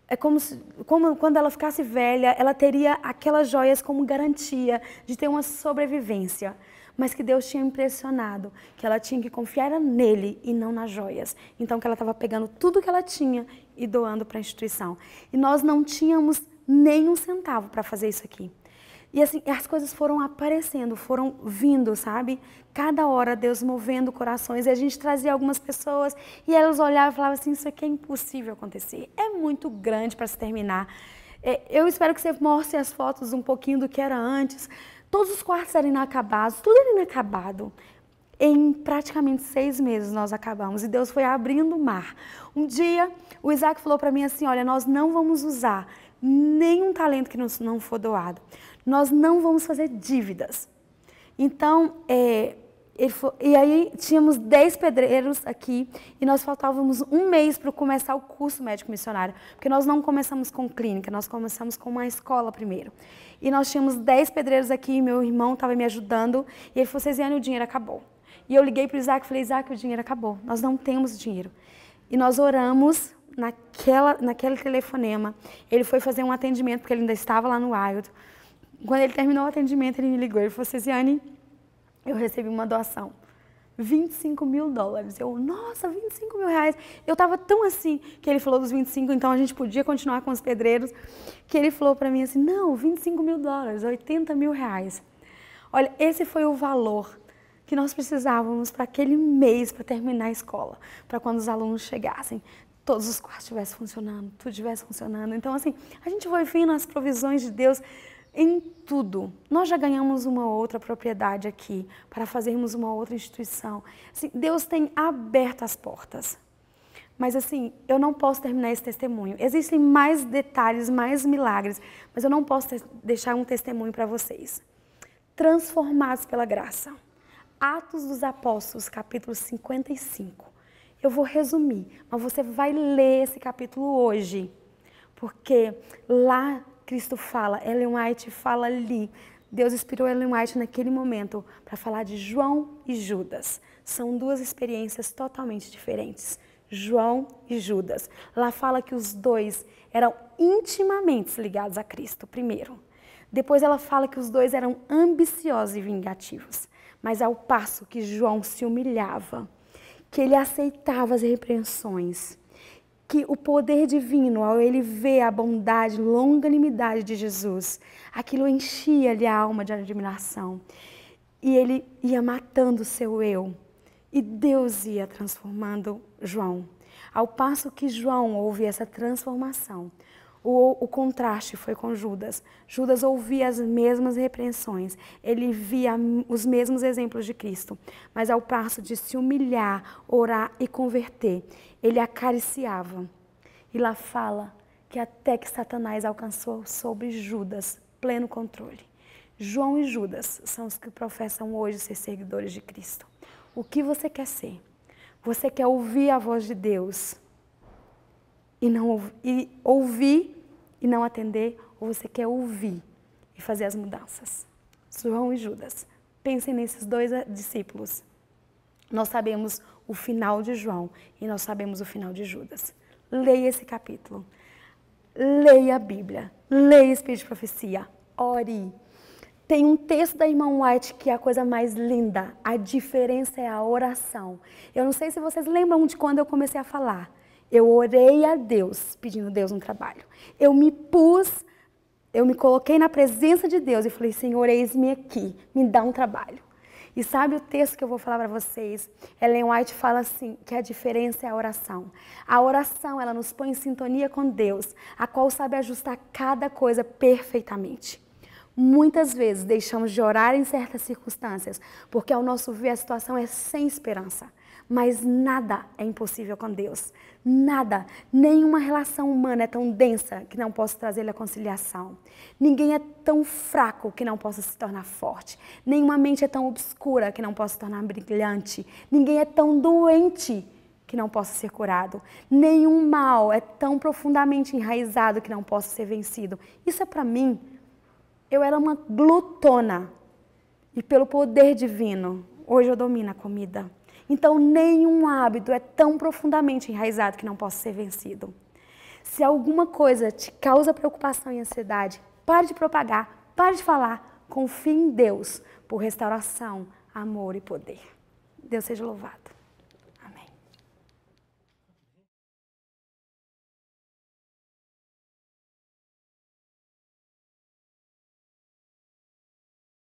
é como, se, como quando ela ficasse velha, ela teria aquelas joias como garantia de ter uma sobrevivência. Mas que Deus tinha impressionado, que ela tinha que confiar nele e não nas joias. Então que ela estava pegando tudo que ela tinha e doando para a instituição. E nós não tínhamos nem um centavo para fazer isso aqui. E assim, as coisas foram aparecendo, foram vindo, sabe? Cada hora Deus movendo corações e a gente trazia algumas pessoas e elas olhavam e falavam assim: Isso aqui é impossível acontecer, é muito grande para se terminar. É, eu espero que você mostre as fotos um pouquinho do que era antes. Todos os quartos eram inacabados, tudo era inacabado. Em praticamente seis meses nós acabamos e Deus foi abrindo o mar. Um dia o Isaac falou para mim assim: Olha, nós não vamos usar nenhum talento que não for doado nós não vamos fazer dívidas. Então, é, foi, e aí tínhamos 10 pedreiros aqui e nós faltávamos um mês para começar o curso médico missionário, porque nós não começamos com clínica, nós começamos com uma escola primeiro. E nós tínhamos 10 pedreiros aqui, meu irmão estava me ajudando e ele falou, Cesiane, o dinheiro acabou. E eu liguei para o Isaac e falei, Isaac, o dinheiro acabou, nós não temos dinheiro. E nós oramos naquela, naquele telefonema. Ele foi fazer um atendimento, porque ele ainda estava lá no Wild. Quando ele terminou o atendimento, ele me ligou e falou assim, Ziane, eu recebi uma doação. 25 mil dólares. Eu, nossa, 25 mil reais. Eu tava tão assim que ele falou dos 25, então a gente podia continuar com os pedreiros, que ele falou para mim assim: não, 25 mil dólares, 80 mil reais. Olha, esse foi o valor que nós precisávamos para aquele mês para terminar a escola, para quando os alunos chegassem, todos os quartos estivessem funcionando, tudo estivesse funcionando. Então, assim, a gente foi vendo as provisões de Deus em tudo. Nós já ganhamos uma outra propriedade aqui para fazermos uma outra instituição. Assim, Deus tem aberto as portas. Mas assim, eu não posso terminar esse testemunho. Existem mais detalhes, mais milagres, mas eu não posso deixar um testemunho para vocês. Transformados pela graça. Atos dos Apóstolos, capítulo 55. Eu vou resumir, mas você vai ler esse capítulo hoje, porque lá Cristo fala, Ellen White fala ali. Deus inspirou Ellen White naquele momento para falar de João e Judas. São duas experiências totalmente diferentes. João e Judas. Lá fala que os dois eram intimamente ligados a Cristo, primeiro. Depois ela fala que os dois eram ambiciosos e vingativos, mas ao passo que João se humilhava, que ele aceitava as repreensões, que o poder divino, ao ele ver a bondade, longanimidade de Jesus, aquilo enchia-lhe a alma de admiração. E ele ia matando o seu eu. E Deus ia transformando João. Ao passo que João ouve essa transformação, o, o, contraste foi com Judas. Judas ouvia as mesmas repreensões, ele via os mesmos exemplos de Cristo, mas ao passo de se humilhar, orar e converter, ele acariciava. E lá fala que até que Satanás alcançou sobre Judas pleno controle. João e Judas são os que professam hoje ser seguidores de Cristo. O que você quer ser? Você quer ouvir a voz de Deus e não e ouvir e não atender, ou você quer ouvir e fazer as mudanças? João e Judas. Pensem nesses dois eh, discípulos. Nós sabemos o final de João e nós sabemos o final de Judas. Leia esse capítulo. Leia a Bíblia. Leia Espírito de Profecia. Ore. Tem um texto da irmã White que é a coisa mais linda. A diferença é a oração. Eu não sei se vocês lembram de quando eu comecei a falar. Eu orei a Deus, pedindo a Deus um trabalho. Eu me pus, eu me coloquei na presença de Deus e falei: Senhor, eis-me aqui, me dá um trabalho. E sabe o texto que eu vou falar para vocês? Ellen White fala assim, que a diferença é a oração. A oração, ela nos põe em sintonia com Deus, a qual sabe ajustar cada coisa perfeitamente. Muitas vezes deixamos de orar em certas circunstâncias, porque ao nosso ver a situação é sem esperança. Mas nada é impossível com Deus. Nada. Nenhuma relação humana é tão densa que não possa trazer a conciliação. Ninguém é tão fraco que não possa se tornar forte. Nenhuma mente é tão obscura que não possa se tornar brilhante. Ninguém é tão doente que não possa ser curado. Nenhum mal é tão profundamente enraizado que não possa ser vencido. Isso é para mim. Eu era uma glutona e pelo poder divino, hoje eu domino a comida. Então, nenhum hábito é tão profundamente enraizado que não possa ser vencido. Se alguma coisa te causa preocupação e ansiedade, pare de propagar, pare de falar, confie em Deus por restauração, amor e poder. Deus seja louvado.